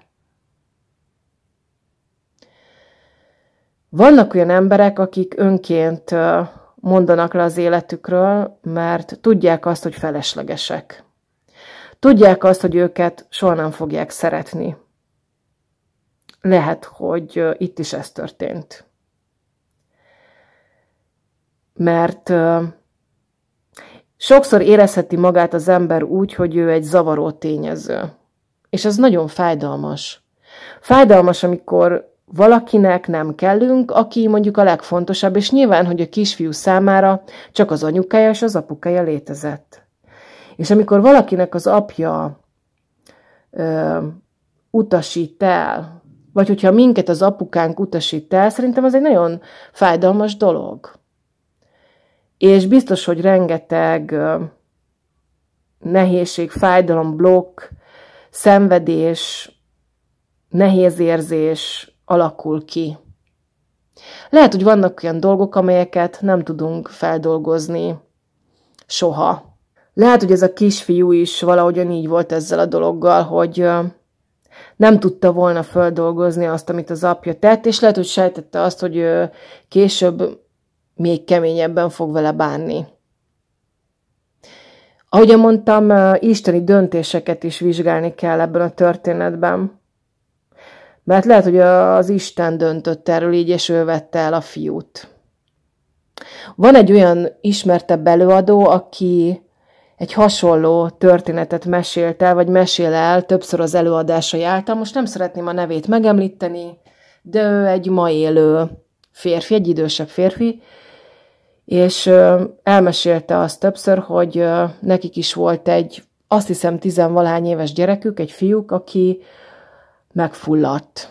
S1: Vannak olyan emberek, akik önként mondanak le az életükről, mert tudják azt, hogy feleslegesek. Tudják azt, hogy őket soha nem fogják szeretni. Lehet, hogy itt is ez történt. Mert Sokszor érezheti magát az ember úgy, hogy ő egy zavaró tényező. És ez nagyon fájdalmas. Fájdalmas, amikor valakinek nem kellünk, aki mondjuk a legfontosabb, és nyilván, hogy a kisfiú számára csak az anyukája és az apukája létezett. És amikor valakinek az apja ö, utasít el, vagy hogyha minket az apukánk utasít el, szerintem az egy nagyon fájdalmas dolog és biztos, hogy rengeteg nehézség, fájdalom, blokk, szenvedés, nehéz érzés alakul ki. Lehet, hogy vannak olyan dolgok, amelyeket nem tudunk feldolgozni soha. Lehet, hogy ez a kisfiú is valahogyan így volt ezzel a dologgal, hogy nem tudta volna földolgozni azt, amit az apja tett, és lehet, hogy sejtette azt, hogy később még keményebben fog vele bánni. Ahogy mondtam, isteni döntéseket is vizsgálni kell ebben a történetben. Mert lehet, hogy az Isten döntött erről így, és ő vette el a fiút. Van egy olyan ismertebb előadó, aki egy hasonló történetet mesélt el, vagy mesél el, többször az előadásai által. Most nem szeretném a nevét megemlíteni, de ő egy ma élő férfi, egy idősebb férfi, és elmesélte azt többször, hogy nekik is volt egy, azt hiszem, tizenvalány éves gyerekük, egy fiúk, aki megfulladt.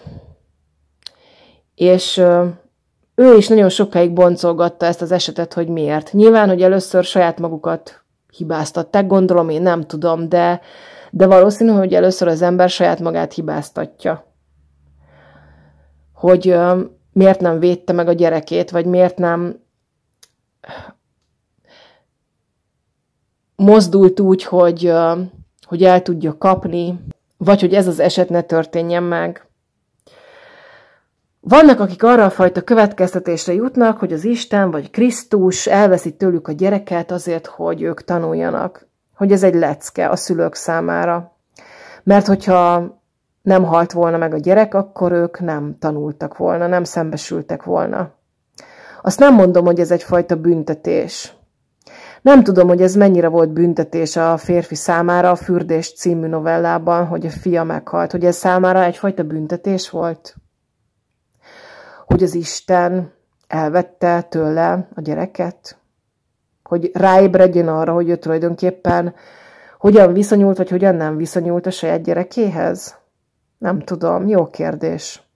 S1: És ő is nagyon sokáig boncolgatta ezt az esetet, hogy miért. Nyilván, hogy először saját magukat hibáztatták, gondolom én nem tudom, de, de valószínű, hogy először az ember saját magát hibáztatja. Hogy ö, miért nem védte meg a gyerekét, vagy miért nem mozdult úgy, hogy, hogy el tudja kapni, vagy hogy ez az eset ne történjen meg. Vannak, akik arra a fajta következtetésre jutnak, hogy az Isten vagy Krisztus elveszi tőlük a gyereket azért, hogy ők tanuljanak. Hogy ez egy lecke a szülők számára. Mert hogyha nem halt volna meg a gyerek, akkor ők nem tanultak volna, nem szembesültek volna azt nem mondom, hogy ez egyfajta büntetés. Nem tudom, hogy ez mennyire volt büntetés a férfi számára a Fürdés című novellában, hogy a fia meghalt, hogy ez számára egyfajta büntetés volt. Hogy az Isten elvette tőle a gyereket, hogy ráébredjen arra, hogy ő tulajdonképpen hogyan viszonyult, vagy hogyan nem viszonyult a saját gyerekéhez? Nem tudom, jó kérdés.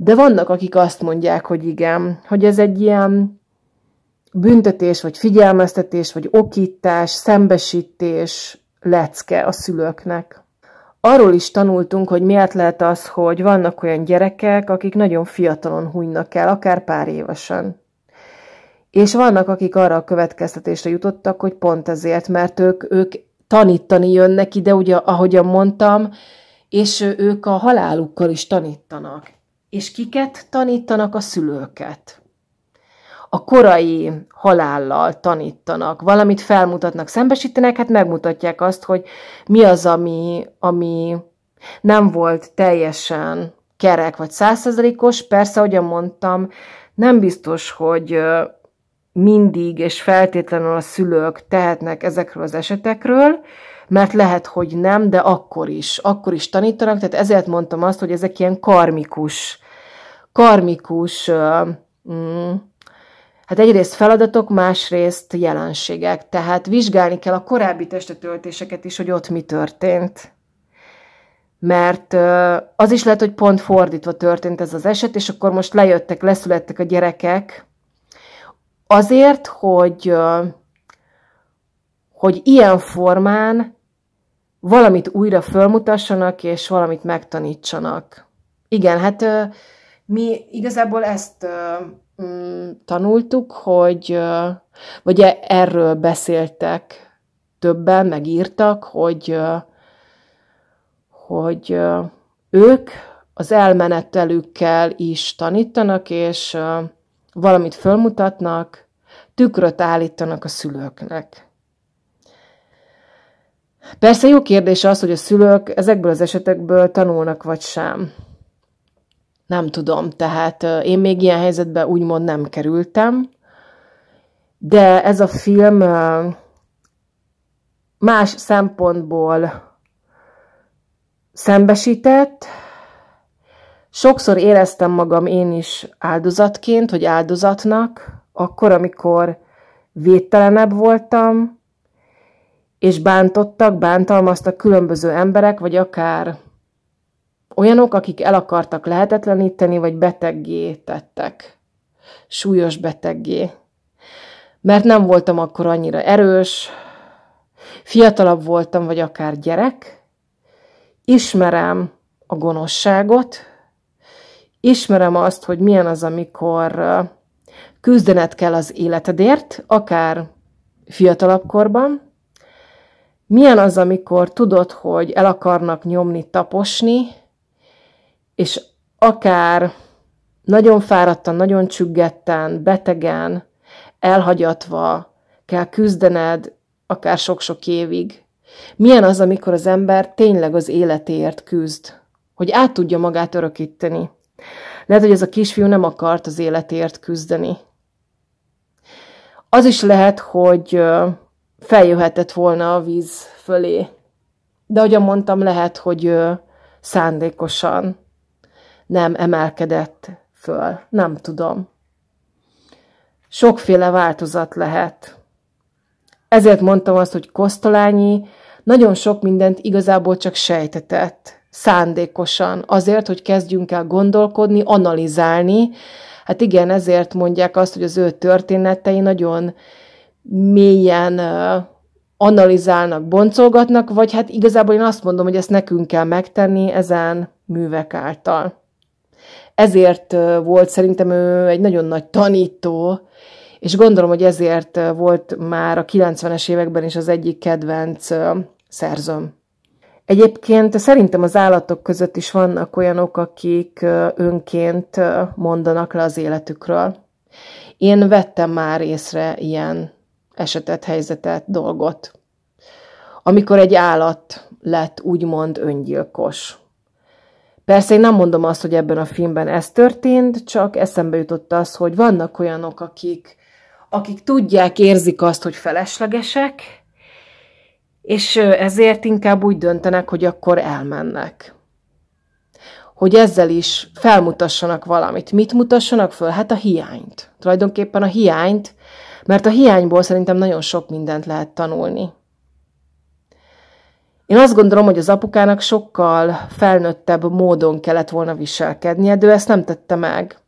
S1: De vannak, akik azt mondják, hogy igen, hogy ez egy ilyen büntetés, vagy figyelmeztetés, vagy okítás, szembesítés lecke a szülőknek. Arról is tanultunk, hogy miért lehet az, hogy vannak olyan gyerekek, akik nagyon fiatalon hunynak el, akár pár évesen. És vannak, akik arra a következtetésre jutottak, hogy pont ezért, mert ők, ők tanítani jönnek ide, ugye, ahogyan mondtam, és ők a halálukkal is tanítanak és kiket tanítanak a szülőket. A korai halállal tanítanak, valamit felmutatnak, szembesítenek, hát megmutatják azt, hogy mi az, ami, ami nem volt teljesen kerek vagy százszerzelékos. Persze, ahogyan mondtam, nem biztos, hogy mindig és feltétlenül a szülők tehetnek ezekről az esetekről, mert lehet, hogy nem, de akkor is, akkor is tanítanak, tehát ezért mondtam azt, hogy ezek ilyen karmikus, karmikus, mm, hát egyrészt feladatok, másrészt jelenségek, tehát vizsgálni kell a korábbi testetöltéseket is, hogy ott mi történt mert az is lehet, hogy pont fordítva történt ez az eset, és akkor most lejöttek, leszülettek a gyerekek, azért, hogy, hogy ilyen formán valamit újra fölmutassanak, és valamit megtanítsanak. Igen, hát mi igazából ezt mm, tanultuk, hogy, vagy e, erről beszéltek többen, megírtak, hogy, hogy ők az elmenetelükkel is tanítanak, és valamit fölmutatnak, tükröt állítanak a szülőknek. Persze jó kérdés az, hogy a szülők ezekből az esetekből tanulnak vagy sem. Nem tudom, tehát én még ilyen helyzetbe úgymond nem kerültem, de ez a film más szempontból szembesített. Sokszor éreztem magam én is áldozatként, hogy áldozatnak, akkor, amikor védtelenebb voltam, és bántottak, bántalmaztak különböző emberek, vagy akár olyanok, akik el akartak lehetetleníteni, vagy beteggé tettek. Súlyos beteggé. Mert nem voltam akkor annyira erős, fiatalabb voltam, vagy akár gyerek. Ismerem a gonoszságot, ismerem azt, hogy milyen az, amikor küzdened kell az életedért, akár fiatalabb korban, milyen az, amikor tudod, hogy el akarnak nyomni, taposni, és akár nagyon fáradtan, nagyon csüggetten, betegen, elhagyatva kell küzdened, akár sok-sok évig. Milyen az, amikor az ember tényleg az életéért küzd, hogy át tudja magát örökíteni. Lehet, hogy ez a kisfiú nem akart az életért küzdeni. Az is lehet, hogy feljöhetett volna a víz fölé. De ahogy mondtam, lehet, hogy ő szándékosan nem emelkedett föl. Nem tudom. Sokféle változat lehet. Ezért mondtam azt, hogy Kosztolányi nagyon sok mindent igazából csak sejtetett, szándékosan, azért, hogy kezdjünk el gondolkodni, analizálni. Hát igen, ezért mondják azt, hogy az ő történetei nagyon mélyen analizálnak, boncolgatnak, vagy hát igazából én azt mondom, hogy ezt nekünk kell megtenni ezen művek által. Ezért volt szerintem ő egy nagyon nagy tanító, és gondolom, hogy ezért volt már a 90-es években is az egyik kedvenc szerzőm. Egyébként szerintem az állatok között is vannak olyanok, akik önként mondanak le az életükről. Én vettem már észre ilyen esetet, helyzetet, dolgot. Amikor egy állat lett úgymond öngyilkos. Persze én nem mondom azt, hogy ebben a filmben ez történt, csak eszembe jutott az, hogy vannak olyanok, akik, akik tudják, érzik azt, hogy feleslegesek, és ezért inkább úgy döntenek, hogy akkor elmennek. Hogy ezzel is felmutassanak valamit. Mit mutassanak föl? Hát a hiányt. Tulajdonképpen a hiányt, mert a hiányból szerintem nagyon sok mindent lehet tanulni. Én azt gondolom, hogy az apukának sokkal felnőttebb módon kellett volna viselkednie, de ő ezt nem tette meg.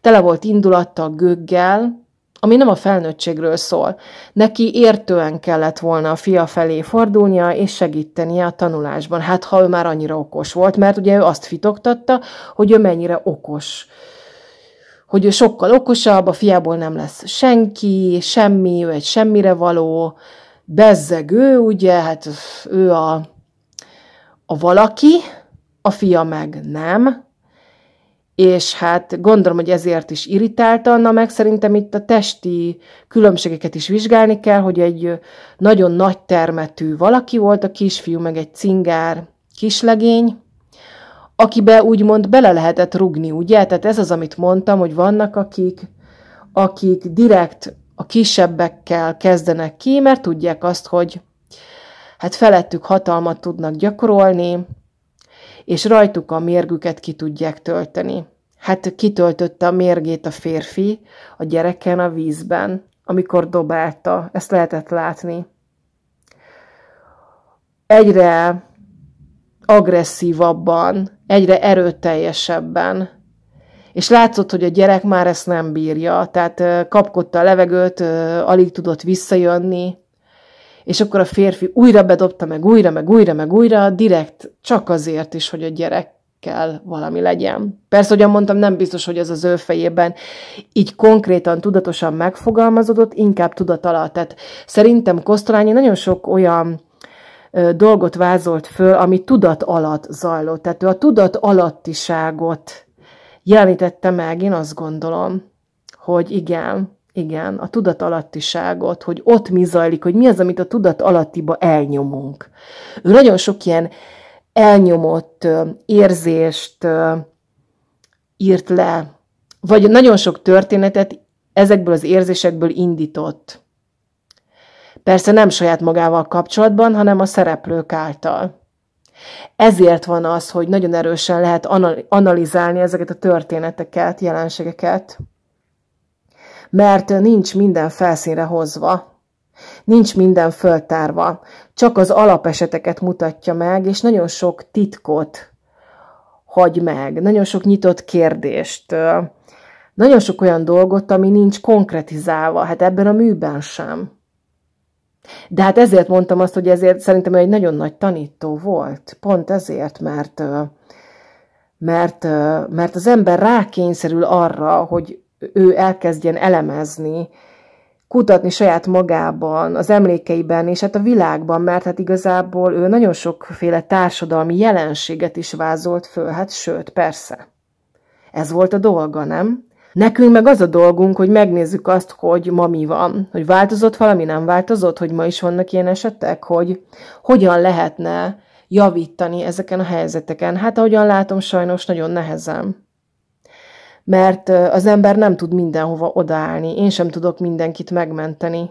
S1: Tele volt indulattal, göggel, ami nem a felnőttségről szól. Neki értően kellett volna a fia felé fordulnia és segítenie a tanulásban. Hát ha ő már annyira okos volt, mert ugye ő azt fitoktatta, hogy ő mennyire okos hogy ő sokkal okosabb, a fiából nem lesz senki, semmi, ő egy semmire való, ő, ugye, hát ő a, a valaki, a fia meg nem, és hát gondolom, hogy ezért is irritálta Anna, meg szerintem itt a testi különbségeket is vizsgálni kell, hogy egy nagyon nagy termetű valaki volt, a kisfiú meg egy cingár kislegény, akibe úgymond bele lehetett rugni, ugye? Tehát ez az, amit mondtam, hogy vannak akik, akik direkt a kisebbekkel kezdenek ki, mert tudják azt, hogy hát felettük hatalmat tudnak gyakorolni, és rajtuk a mérgüket ki tudják tölteni. Hát kitöltötte a mérgét a férfi a gyereken a vízben, amikor dobálta. Ezt lehetett látni. Egyre agresszívabban, egyre erőteljesebben. És látszott, hogy a gyerek már ezt nem bírja, tehát kapkodta a levegőt, alig tudott visszajönni, és akkor a férfi újra bedobta, meg újra, meg újra, meg újra, direkt csak azért is, hogy a gyerekkel valami legyen. Persze, hogyan mondtam, nem biztos, hogy ez az ő fejében így konkrétan, tudatosan megfogalmazódott, inkább tudat alatt. Tehát szerintem Kosztolányi nagyon sok olyan dolgot vázolt föl, ami tudat alatt zajlott. Tehát ő a tudat alattiságot jelenítette meg, én azt gondolom, hogy igen, igen, a tudat alattiságot, hogy ott mi zajlik, hogy mi az, amit a tudat alattiba elnyomunk. Ő nagyon sok ilyen elnyomott érzést írt le, vagy nagyon sok történetet ezekből az érzésekből indított. Persze nem saját magával kapcsolatban, hanem a szereplők által. Ezért van az, hogy nagyon erősen lehet analizálni ezeket a történeteket, jelenségeket, mert nincs minden felszínre hozva, nincs minden föltárva, csak az alapeseteket mutatja meg, és nagyon sok titkot hagy meg, nagyon sok nyitott kérdést, nagyon sok olyan dolgot, ami nincs konkretizálva, hát ebben a műben sem. De hát ezért mondtam azt, hogy ezért szerintem egy nagyon nagy tanító volt. Pont ezért, mert, mert, mert az ember rákényszerül arra, hogy ő elkezdjen elemezni, kutatni saját magában, az emlékeiben, és hát a világban, mert hát igazából ő nagyon sokféle társadalmi jelenséget is vázolt föl, hát sőt, persze. Ez volt a dolga, nem? Nekünk meg az a dolgunk, hogy megnézzük azt, hogy ma mi van. Hogy változott valami, nem változott, hogy ma is vannak ilyen esetek, hogy hogyan lehetne javítani ezeken a helyzeteken. Hát ahogyan látom, sajnos nagyon nehezen. Mert az ember nem tud mindenhova odaállni, én sem tudok mindenkit megmenteni.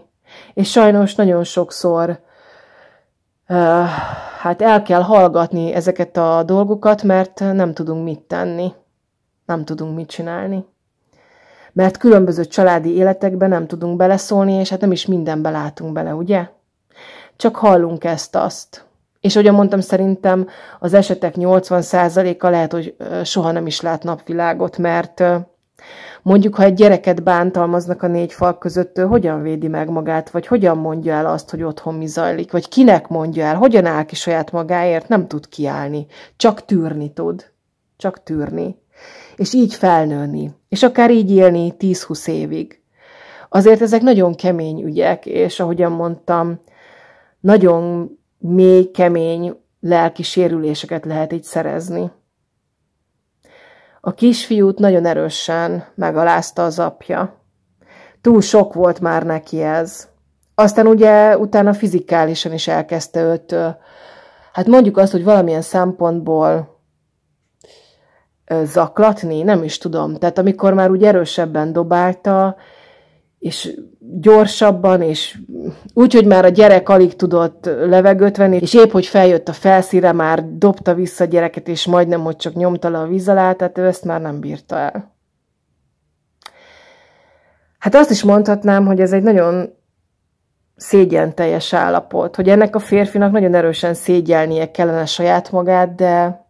S1: És sajnos nagyon sokszor uh, hát el kell hallgatni ezeket a dolgokat, mert nem tudunk mit tenni. Nem tudunk mit csinálni mert különböző családi életekbe nem tudunk beleszólni, és hát nem is mindenbe látunk bele, ugye? Csak hallunk ezt-azt. És ahogy mondtam, szerintem az esetek 80%-a lehet, hogy soha nem is lát napvilágot, mert mondjuk, ha egy gyereket bántalmaznak a négy fal között, ő hogyan védi meg magát, vagy hogyan mondja el azt, hogy otthon mi zajlik, vagy kinek mondja el, hogyan áll ki saját magáért, nem tud kiállni, csak tűrni tud, csak tűrni, és így felnőni és akár így élni 10-20 évig. Azért ezek nagyon kemény ügyek, és ahogyan mondtam, nagyon mély, kemény lelki sérüléseket lehet így szerezni. A kisfiút nagyon erősen megalázta az apja. Túl sok volt már neki ez. Aztán ugye utána fizikálisan is elkezdte őt, hát mondjuk azt, hogy valamilyen szempontból zaklatni, nem is tudom. Tehát amikor már úgy erősebben dobálta, és gyorsabban, és úgy, hogy már a gyerek alig tudott levegőt venni, és épp, hogy feljött a felszíre, már dobta vissza a gyereket, és majdnem, hogy csak nyomta le a víz alá, tehát ő ezt már nem bírta el. Hát azt is mondhatnám, hogy ez egy nagyon szégyen teljes állapot, hogy ennek a férfinak nagyon erősen szégyelnie kellene saját magát, de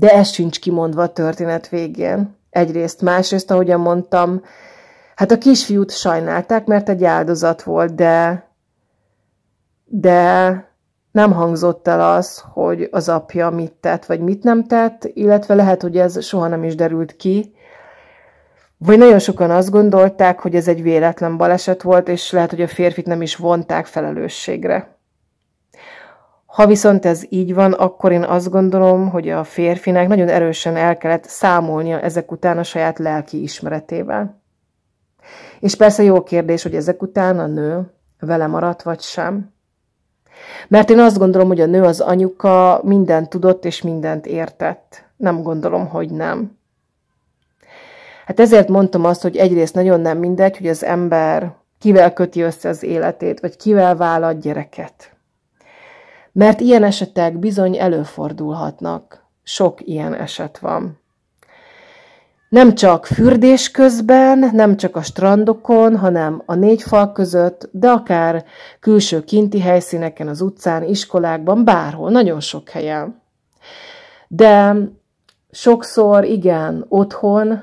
S1: de ez sincs kimondva a történet végén. Egyrészt, másrészt, ahogyan mondtam, hát a kisfiút sajnálták, mert egy áldozat volt, de, de nem hangzott el az, hogy az apja mit tett, vagy mit nem tett, illetve lehet, hogy ez soha nem is derült ki, vagy nagyon sokan azt gondolták, hogy ez egy véletlen baleset volt, és lehet, hogy a férfit nem is vonták felelősségre. Ha viszont ez így van, akkor én azt gondolom, hogy a férfinek nagyon erősen el kellett számolnia ezek után a saját lelki ismeretével. És persze jó kérdés, hogy ezek után a nő vele maradt vagy sem. Mert én azt gondolom, hogy a nő az anyuka mindent tudott és mindent értett. Nem gondolom, hogy nem. Hát ezért mondtam azt, hogy egyrészt nagyon nem mindegy, hogy az ember kivel köti össze az életét, vagy kivel vállal gyereket mert ilyen esetek bizony előfordulhatnak. Sok ilyen eset van. Nem csak fürdés közben, nem csak a strandokon, hanem a négy fal között, de akár külső kinti helyszíneken, az utcán, iskolákban, bárhol, nagyon sok helyen. De sokszor igen, otthon,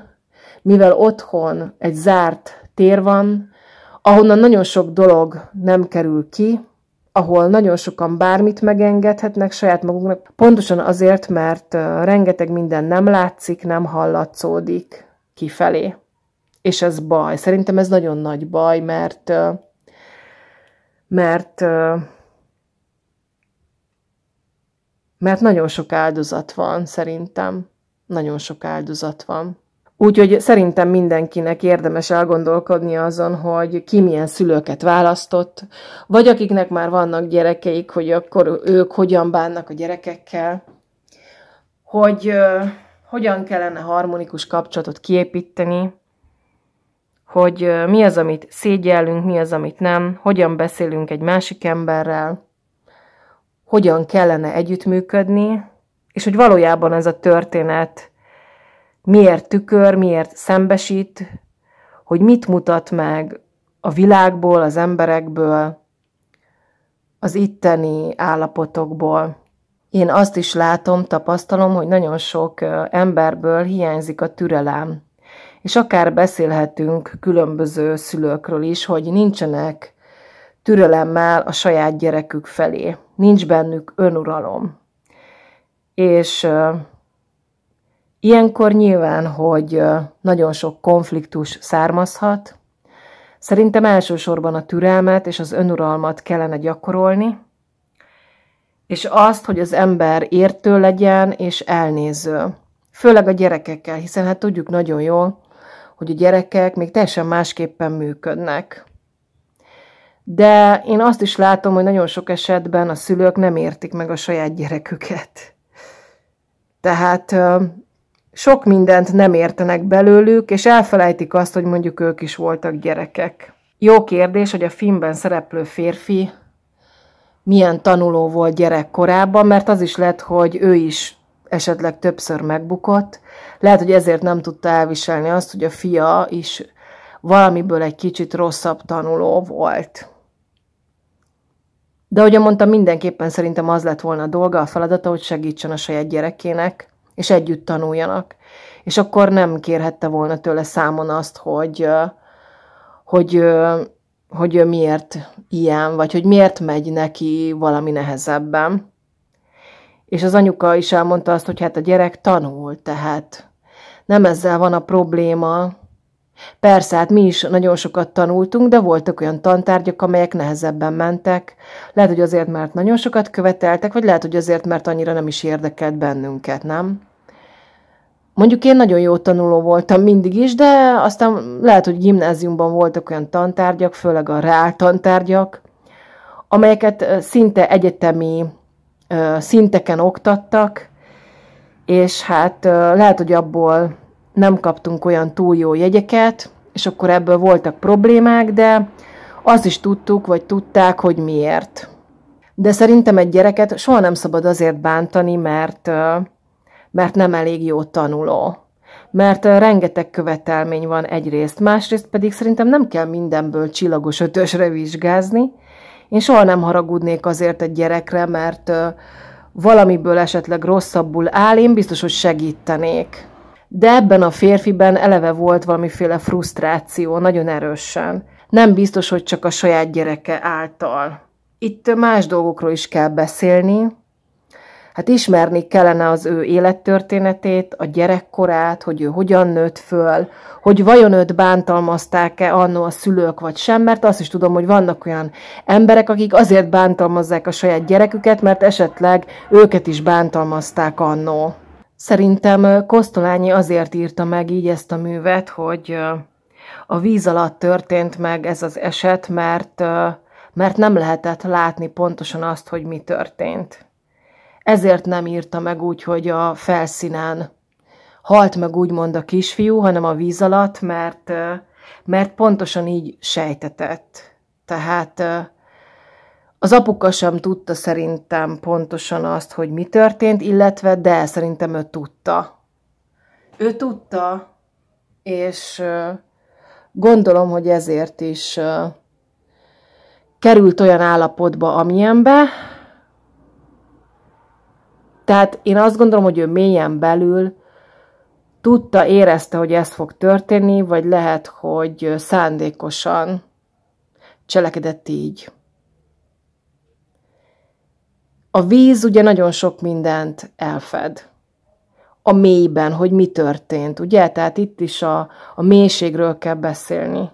S1: mivel otthon egy zárt tér van, ahonnan nagyon sok dolog nem kerül ki, ahol nagyon sokan bármit megengedhetnek saját maguknak, pontosan azért, mert rengeteg minden nem látszik, nem hallatszódik kifelé. És ez baj. Szerintem ez nagyon nagy baj, mert mert mert nagyon sok áldozat van, szerintem. Nagyon sok áldozat van. Úgyhogy szerintem mindenkinek érdemes elgondolkodni azon, hogy ki milyen szülőket választott, vagy akiknek már vannak gyerekeik, hogy akkor ők hogyan bánnak a gyerekekkel, hogy uh, hogyan kellene harmonikus kapcsolatot kiépíteni, hogy uh, mi az, amit szégyellünk, mi az, amit nem, hogyan beszélünk egy másik emberrel, hogyan kellene együttműködni, és hogy valójában ez a történet miért tükör, miért szembesít, hogy mit mutat meg a világból, az emberekből, az itteni állapotokból. Én azt is látom, tapasztalom, hogy nagyon sok emberből hiányzik a türelem. És akár beszélhetünk különböző szülőkről is, hogy nincsenek türelemmel a saját gyerekük felé. Nincs bennük önuralom. És Ilyenkor nyilván, hogy nagyon sok konfliktus származhat. Szerintem elsősorban a türelmet és az önuralmat kellene gyakorolni, és azt, hogy az ember értő legyen és elnéző. Főleg a gyerekekkel, hiszen hát tudjuk nagyon jól, hogy a gyerekek még teljesen másképpen működnek. De én azt is látom, hogy nagyon sok esetben a szülők nem értik meg a saját gyereküket. Tehát sok mindent nem értenek belőlük, és elfelejtik azt, hogy mondjuk ők is voltak gyerekek. Jó kérdés, hogy a filmben szereplő férfi milyen tanuló volt gyerekkorában, mert az is lett, hogy ő is esetleg többször megbukott. Lehet, hogy ezért nem tudta elviselni azt, hogy a fia is valamiből egy kicsit rosszabb tanuló volt. De ahogy mondtam, mindenképpen szerintem az lett volna a dolga, a feladata, hogy segítsen a saját gyerekének, és együtt tanuljanak. És akkor nem kérhette volna tőle számon azt, hogy, hogy, hogy miért ilyen, vagy hogy miért megy neki valami nehezebben. És az anyuka is elmondta azt, hogy hát a gyerek tanul, tehát nem ezzel van a probléma. Persze, hát mi is nagyon sokat tanultunk, de voltak olyan tantárgyak, amelyek nehezebben mentek. Lehet, hogy azért, mert nagyon sokat követeltek, vagy lehet, hogy azért, mert annyira nem is érdekelt bennünket, nem? Mondjuk én nagyon jó tanuló voltam mindig is, de aztán lehet, hogy gimnáziumban voltak olyan tantárgyak, főleg a reál tantárgyak, amelyeket szinte egyetemi szinteken oktattak, és hát lehet, hogy abból nem kaptunk olyan túl jó jegyeket, és akkor ebből voltak problémák, de azt is tudtuk, vagy tudták, hogy miért. De szerintem egy gyereket soha nem szabad azért bántani, mert mert nem elég jó tanuló. Mert eh, rengeteg követelmény van egyrészt, másrészt pedig szerintem nem kell mindenből csillagos ötösre vizsgázni. Én soha nem haragudnék azért egy gyerekre, mert eh, valamiből esetleg rosszabbul áll, én biztos, hogy segítenék. De ebben a férfiben eleve volt valamiféle frusztráció, nagyon erősen. Nem biztos, hogy csak a saját gyereke által. Itt más dolgokról is kell beszélni, hát ismerni kellene az ő élettörténetét, a gyerekkorát, hogy ő hogyan nőtt föl, hogy vajon őt bántalmazták-e annó a szülők vagy sem, mert azt is tudom, hogy vannak olyan emberek, akik azért bántalmazzák a saját gyereküket, mert esetleg őket is bántalmazták annó. Szerintem Kosztolányi azért írta meg így ezt a művet, hogy a víz alatt történt meg ez az eset, mert, mert nem lehetett látni pontosan azt, hogy mi történt. Ezért nem írta meg úgy, hogy a felszínen halt meg úgymond a kisfiú, hanem a víz alatt, mert, mert pontosan így sejtetett. Tehát az apuka sem tudta szerintem pontosan azt, hogy mi történt, illetve de szerintem ő tudta. Ő tudta, és gondolom, hogy ezért is került olyan állapotba, amilyenbe, tehát én azt gondolom, hogy ő mélyen belül tudta, érezte, hogy ez fog történni, vagy lehet, hogy szándékosan cselekedett így. A víz ugye nagyon sok mindent elfed. A mélyben, hogy mi történt, ugye? Tehát itt is a, a mélységről kell beszélni.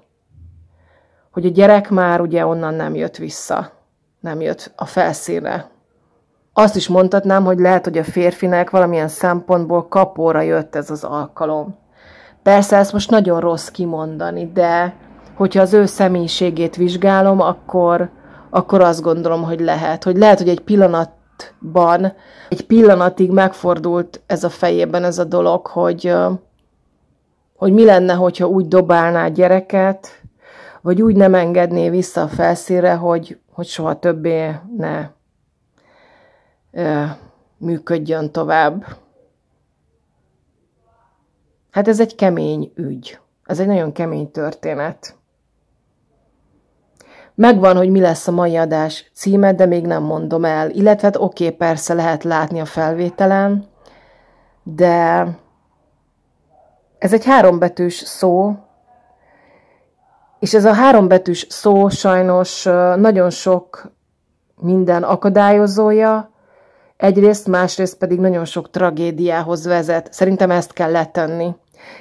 S1: Hogy a gyerek már ugye onnan nem jött vissza, nem jött a felszínre. Azt is mondhatnám, hogy lehet, hogy a férfinek valamilyen szempontból kapóra jött ez az alkalom. Persze ezt most nagyon rossz kimondani, de hogyha az ő személyiségét vizsgálom, akkor, akkor azt gondolom, hogy lehet. Hogy lehet, hogy egy pillanatban, egy pillanatig megfordult ez a fejében ez a dolog, hogy, hogy mi lenne, hogyha úgy dobálná a gyereket, vagy úgy nem engedné vissza a felszínre, hogy, hogy soha többé ne működjön tovább. Hát ez egy kemény ügy. Ez egy nagyon kemény történet. Megvan, hogy mi lesz a mai adás címe, de még nem mondom el. Illetve hát oké, okay, persze lehet látni a felvételen, de ez egy hárombetűs szó, és ez a hárombetűs szó sajnos nagyon sok minden akadályozója, Egyrészt, másrészt pedig nagyon sok tragédiához vezet. Szerintem ezt kell letenni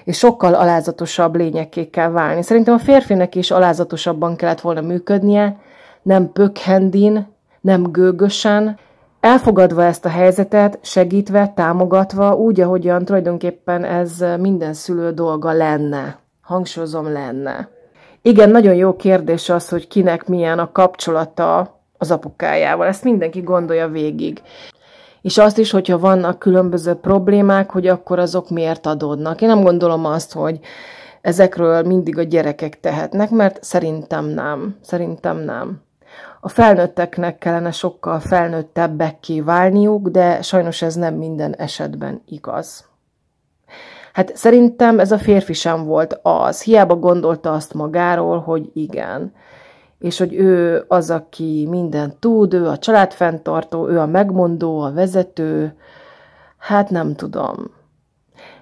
S1: és sokkal alázatosabb lényekké kell válni. Szerintem a férfinek is alázatosabban kellett volna működnie, nem pökhendin, nem gőgösen, elfogadva ezt a helyzetet, segítve, támogatva, úgy, ahogyan tulajdonképpen ez minden szülő dolga lenne. Hangsúlyozom, lenne. Igen, nagyon jó kérdés az, hogy kinek milyen a kapcsolata az apukájával. Ezt mindenki gondolja végig és azt is, hogyha vannak különböző problémák, hogy akkor azok miért adódnak. Én nem gondolom azt, hogy ezekről mindig a gyerekek tehetnek, mert szerintem nem. Szerintem nem. A felnőtteknek kellene sokkal felnőttebbek válniuk, de sajnos ez nem minden esetben igaz. Hát szerintem ez a férfi sem volt az, hiába gondolta azt magáról, hogy igen és hogy ő az, aki minden tud, ő a családfenntartó, ő a megmondó, a vezető, hát nem tudom.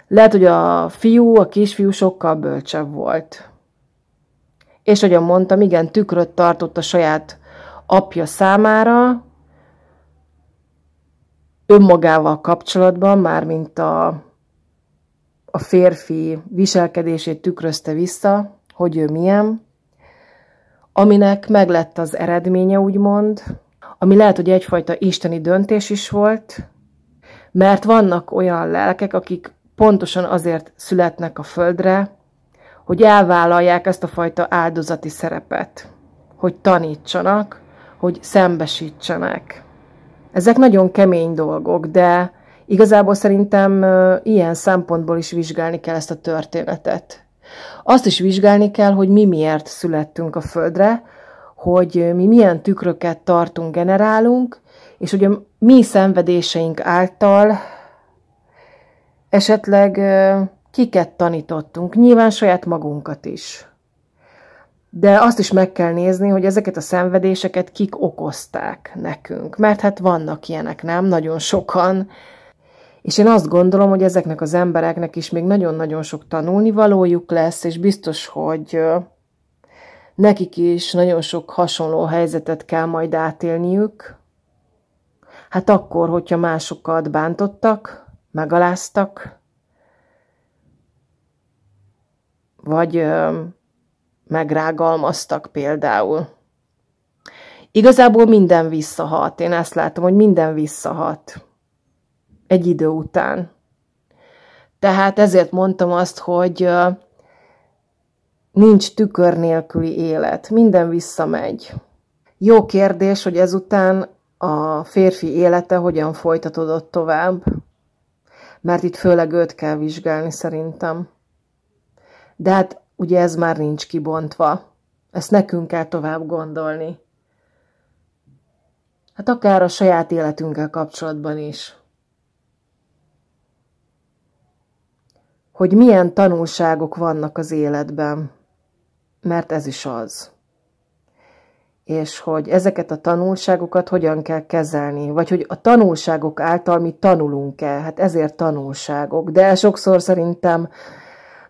S1: Lehet, hogy a fiú, a kisfiú sokkal bölcsebb volt. És ahogyan mondtam, igen, tükröt tartott a saját apja számára, önmagával kapcsolatban, mármint a, a férfi viselkedését tükrözte vissza, hogy ő milyen, aminek meglett az eredménye, úgymond, ami lehet, hogy egyfajta isteni döntés is volt, mert vannak olyan lelkek, akik pontosan azért születnek a földre, hogy elvállalják ezt a fajta áldozati szerepet, hogy tanítsanak, hogy szembesítsenek. Ezek nagyon kemény dolgok, de igazából szerintem ilyen szempontból is vizsgálni kell ezt a történetet. Azt is vizsgálni kell, hogy mi miért születtünk a Földre, hogy mi milyen tükröket tartunk, generálunk, és hogy a mi szenvedéseink által esetleg kiket tanítottunk, nyilván saját magunkat is. De azt is meg kell nézni, hogy ezeket a szenvedéseket kik okozták nekünk. Mert hát vannak ilyenek, nem? Nagyon sokan és én azt gondolom, hogy ezeknek az embereknek is még nagyon-nagyon sok tanulnivalójuk lesz, és biztos, hogy nekik is nagyon sok hasonló helyzetet kell majd átélniük. Hát akkor, hogyha másokat bántottak, megaláztak, vagy megrágalmaztak például. Igazából minden visszahat. Én ezt látom, hogy minden visszahat egy idő után. Tehát ezért mondtam azt, hogy nincs tükör nélküli élet, minden visszamegy. Jó kérdés, hogy ezután a férfi élete hogyan folytatódott tovább, mert itt főleg őt kell vizsgálni szerintem. De hát ugye ez már nincs kibontva. Ezt nekünk kell tovább gondolni. Hát akár a saját életünkkel kapcsolatban is. hogy milyen tanulságok vannak az életben, mert ez is az. És hogy ezeket a tanulságokat hogyan kell kezelni, vagy hogy a tanulságok által mi tanulunk-e, hát ezért tanulságok. De sokszor szerintem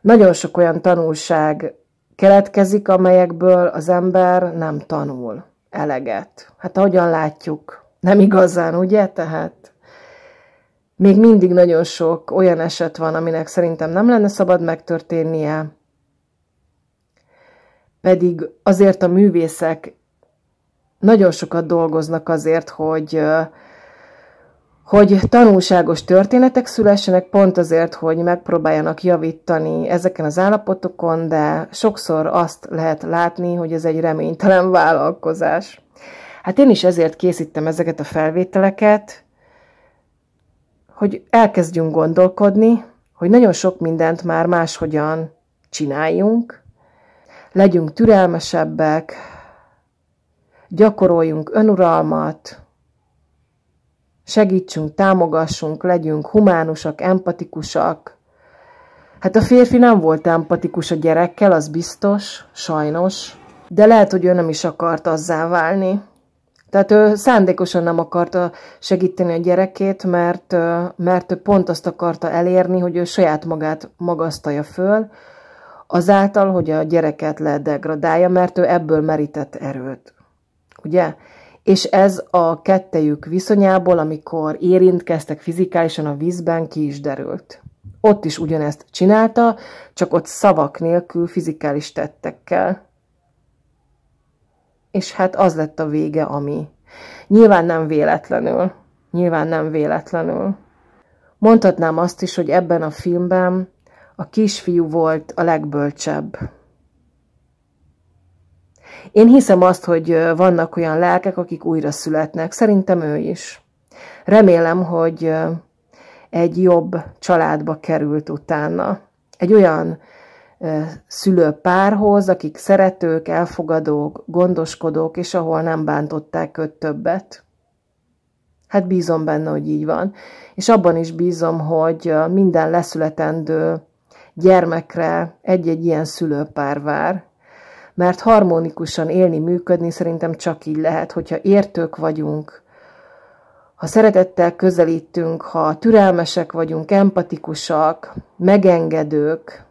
S1: nagyon sok olyan tanulság keletkezik, amelyekből az ember nem tanul eleget. Hát ahogyan látjuk, nem igazán, ugye? Tehát még mindig nagyon sok olyan eset van, aminek szerintem nem lenne szabad megtörténnie, pedig azért a művészek nagyon sokat dolgoznak azért, hogy, hogy tanulságos történetek szülessenek, pont azért, hogy megpróbáljanak javítani ezeken az állapotokon, de sokszor azt lehet látni, hogy ez egy reménytelen vállalkozás. Hát én is ezért készítem ezeket a felvételeket, hogy elkezdjünk gondolkodni, hogy nagyon sok mindent már máshogyan csináljunk, legyünk türelmesebbek, gyakoroljunk önuralmat, segítsünk, támogassunk, legyünk humánusak, empatikusak. Hát a férfi nem volt empatikus a gyerekkel, az biztos, sajnos, de lehet, hogy ő nem is akart azzá válni. Tehát ő szándékosan nem akarta segíteni a gyerekét, mert, mert ő pont azt akarta elérni, hogy ő saját magát magasztalja föl, azáltal, hogy a gyereket ledegradálja, mert ő ebből merített erőt. Ugye? És ez a kettejük viszonyából, amikor érintkeztek fizikálisan a vízben, ki is derült. Ott is ugyanezt csinálta, csak ott szavak nélkül, fizikális tettekkel és hát az lett a vége, ami. Nyilván nem véletlenül. Nyilván nem véletlenül. Mondhatnám azt is, hogy ebben a filmben a kisfiú volt a legbölcsebb. Én hiszem azt, hogy vannak olyan lelkek, akik újra születnek. Szerintem ő is. Remélem, hogy egy jobb családba került utána. Egy olyan szülőpárhoz, akik szeretők, elfogadók, gondoskodók, és ahol nem bántották őt többet. Hát bízom benne, hogy így van. És abban is bízom, hogy minden leszületendő gyermekre egy-egy ilyen szülőpár vár, mert harmonikusan élni, működni szerintem csak így lehet, hogyha értők vagyunk, ha szeretettel közelítünk, ha türelmesek vagyunk, empatikusak, megengedők,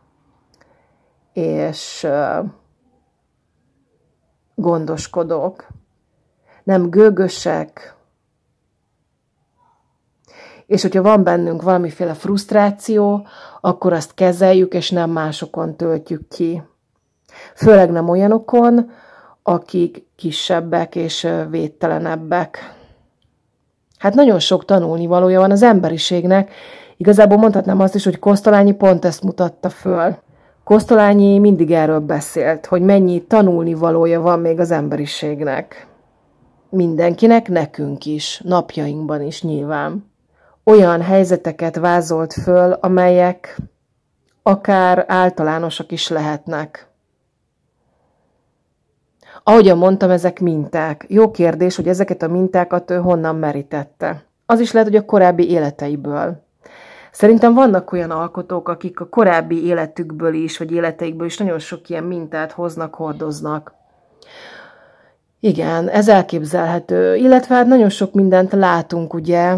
S1: és gondoskodok, nem gőgösek, és hogyha van bennünk valamiféle frusztráció, akkor azt kezeljük, és nem másokon töltjük ki. Főleg nem olyanokon, akik kisebbek és védtelenebbek. Hát nagyon sok valója van az emberiségnek. Igazából mondhatnám azt is, hogy Kosztolányi pont ezt mutatta föl. Kosztolányi mindig erről beszélt, hogy mennyi tanulni valója van még az emberiségnek. Mindenkinek, nekünk is, napjainkban is nyilván. Olyan helyzeteket vázolt föl, amelyek akár általánosak is lehetnek. Ahogyan mondtam, ezek minták. Jó kérdés, hogy ezeket a mintákat ő honnan merítette. Az is lehet, hogy a korábbi életeiből. Szerintem vannak olyan alkotók, akik a korábbi életükből is, vagy életeikből is nagyon sok ilyen mintát hoznak, hordoznak. Igen, ez elképzelhető. Illetve hát nagyon sok mindent látunk, ugye,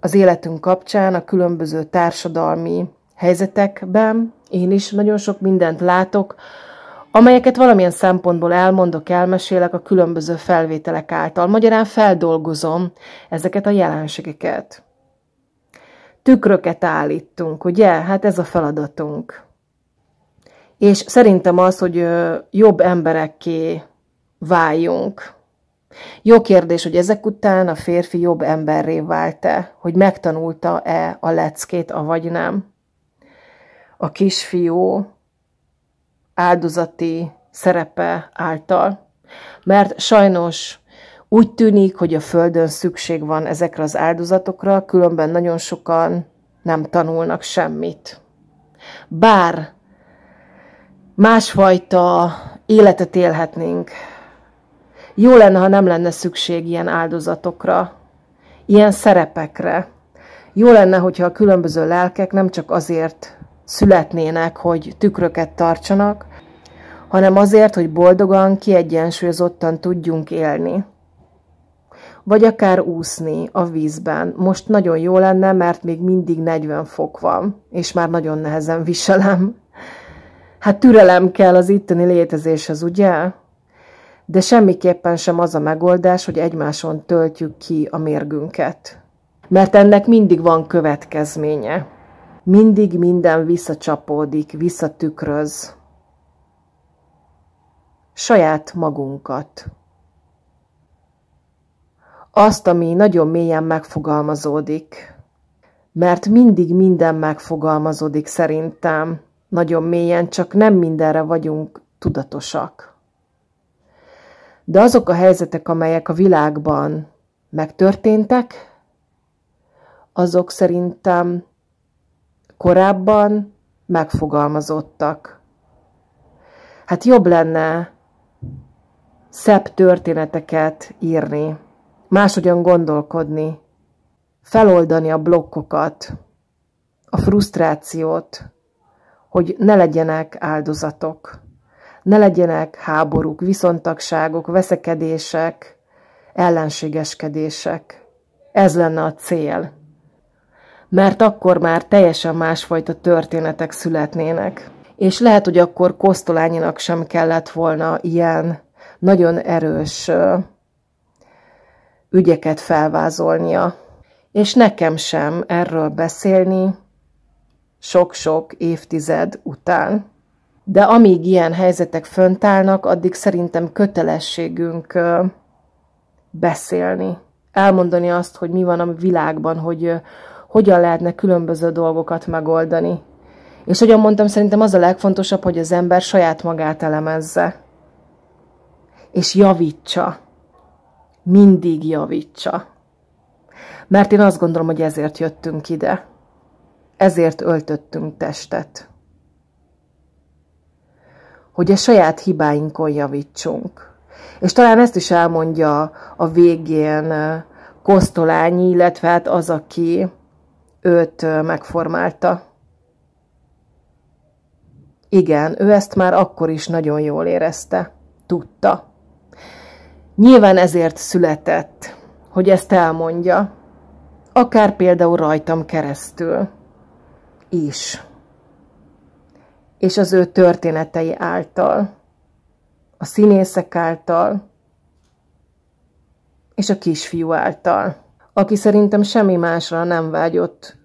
S1: az életünk kapcsán, a különböző társadalmi helyzetekben. Én is nagyon sok mindent látok, amelyeket valamilyen szempontból elmondok, elmesélek a különböző felvételek által. Magyarán feldolgozom ezeket a jelenségeket tükröket állítunk, ugye? Hát ez a feladatunk. És szerintem az, hogy jobb emberekké váljunk. Jó kérdés, hogy ezek után a férfi jobb emberré vált-e, hogy megtanulta-e a leckét, avagy nem. A kisfiú áldozati szerepe által. Mert sajnos úgy tűnik, hogy a Földön szükség van ezekre az áldozatokra, különben nagyon sokan nem tanulnak semmit. Bár másfajta életet élhetnénk, jó lenne, ha nem lenne szükség ilyen áldozatokra, ilyen szerepekre. Jó lenne, hogyha a különböző lelkek nem csak azért születnének, hogy tükröket tartsanak, hanem azért, hogy boldogan, kiegyensúlyozottan tudjunk élni vagy akár úszni a vízben. Most nagyon jó lenne, mert még mindig 40 fok van, és már nagyon nehezen viselem. Hát türelem kell az itteni létezéshez, ugye? De semmiképpen sem az a megoldás, hogy egymáson töltjük ki a mérgünket. Mert ennek mindig van következménye. Mindig minden visszacsapódik, visszatükröz saját magunkat azt, ami nagyon mélyen megfogalmazódik. Mert mindig minden megfogalmazódik szerintem, nagyon mélyen, csak nem mindenre vagyunk tudatosak. De azok a helyzetek, amelyek a világban megtörténtek, azok szerintem korábban megfogalmazottak. Hát jobb lenne szebb történeteket írni máshogyan gondolkodni, feloldani a blokkokat, a frusztrációt, hogy ne legyenek áldozatok, ne legyenek háborúk, viszontagságok, veszekedések, ellenségeskedések. Ez lenne a cél. Mert akkor már teljesen másfajta történetek születnének. És lehet, hogy akkor Kosztolányinak sem kellett volna ilyen nagyon erős ügyeket felvázolnia, és nekem sem erről beszélni sok-sok évtized után. De amíg ilyen helyzetek fönt állnak, addig szerintem kötelességünk beszélni, elmondani azt, hogy mi van a világban, hogy hogyan lehetne különböző dolgokat megoldani. És ahogyan mondtam, szerintem az a legfontosabb, hogy az ember saját magát elemezze, és javítsa mindig javítsa. Mert én azt gondolom, hogy ezért jöttünk ide. Ezért öltöttünk testet. Hogy a saját hibáinkon javítsunk. És talán ezt is elmondja a végén Kosztolányi, illetve hát az, aki őt megformálta. Igen, ő ezt már akkor is nagyon jól érezte, tudta. Nyilván ezért született, hogy ezt elmondja, akár például rajtam keresztül is, és az ő történetei által, a színészek által, és a kisfiú által, aki szerintem semmi másra nem vágyott,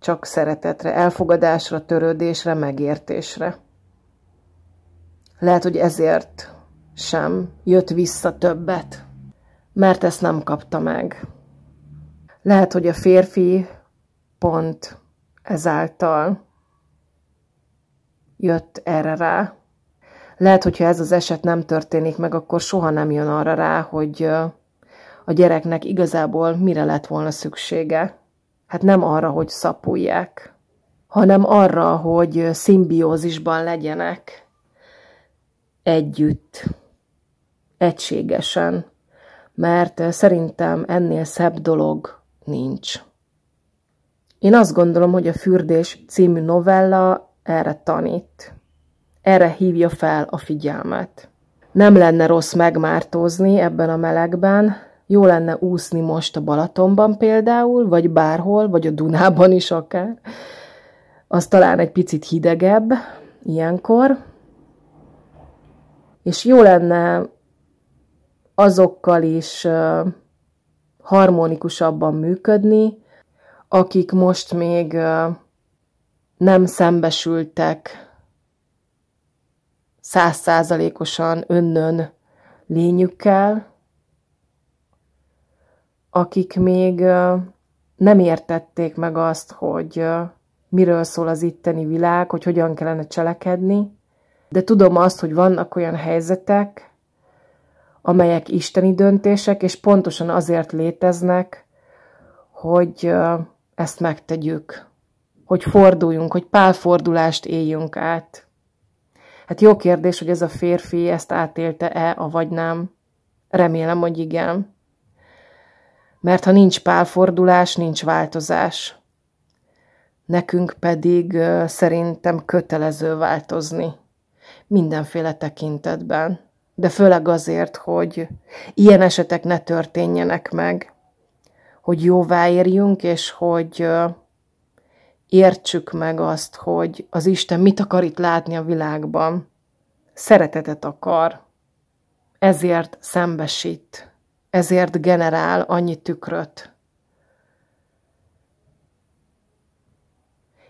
S1: csak szeretetre, elfogadásra, törődésre, megértésre. Lehet, hogy ezért sem jött vissza többet, mert ezt nem kapta meg. Lehet, hogy a férfi pont ezáltal jött erre rá. Lehet, hogyha ez az eset nem történik meg, akkor soha nem jön arra rá, hogy a gyereknek igazából mire lett volna szüksége. Hát nem arra, hogy szapulják, hanem arra, hogy szimbiózisban legyenek együtt egységesen, mert eh, szerintem ennél szebb dolog nincs. Én azt gondolom, hogy a Fürdés című novella erre tanít. Erre hívja fel a figyelmet. Nem lenne rossz megmártózni ebben a melegben, jó lenne úszni most a Balatonban például, vagy bárhol, vagy a Dunában is akár. Az talán egy picit hidegebb ilyenkor. És jó lenne azokkal is harmonikusabban működni, akik most még nem szembesültek százszázalékosan önnön lényükkel, akik még nem értették meg azt, hogy miről szól az itteni világ, hogy hogyan kellene cselekedni, de tudom azt, hogy vannak olyan helyzetek, amelyek isteni döntések, és pontosan azért léteznek, hogy ezt megtegyük, hogy forduljunk, hogy pálfordulást éljünk át. Hát jó kérdés, hogy ez a férfi ezt átélte-e, avagy nem. Remélem, hogy igen. Mert ha nincs pálfordulás, nincs változás. Nekünk pedig szerintem kötelező változni. Mindenféle tekintetben de főleg azért, hogy ilyen esetek ne történjenek meg, hogy jóvá érjünk, és hogy értsük meg azt, hogy az Isten mit akar itt látni a világban. Szeretetet akar. Ezért szembesít. Ezért generál annyi tükröt.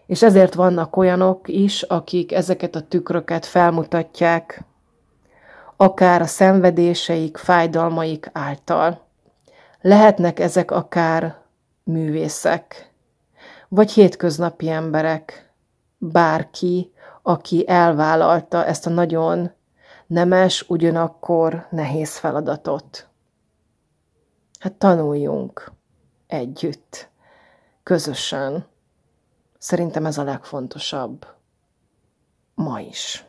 S1: És ezért vannak olyanok is, akik ezeket a tükröket felmutatják akár a szenvedéseik, fájdalmaik által. Lehetnek ezek akár művészek, vagy hétköznapi emberek, bárki, aki elvállalta ezt a nagyon nemes, ugyanakkor nehéz feladatot. Hát tanuljunk együtt, közösen. Szerintem ez a legfontosabb. Ma is.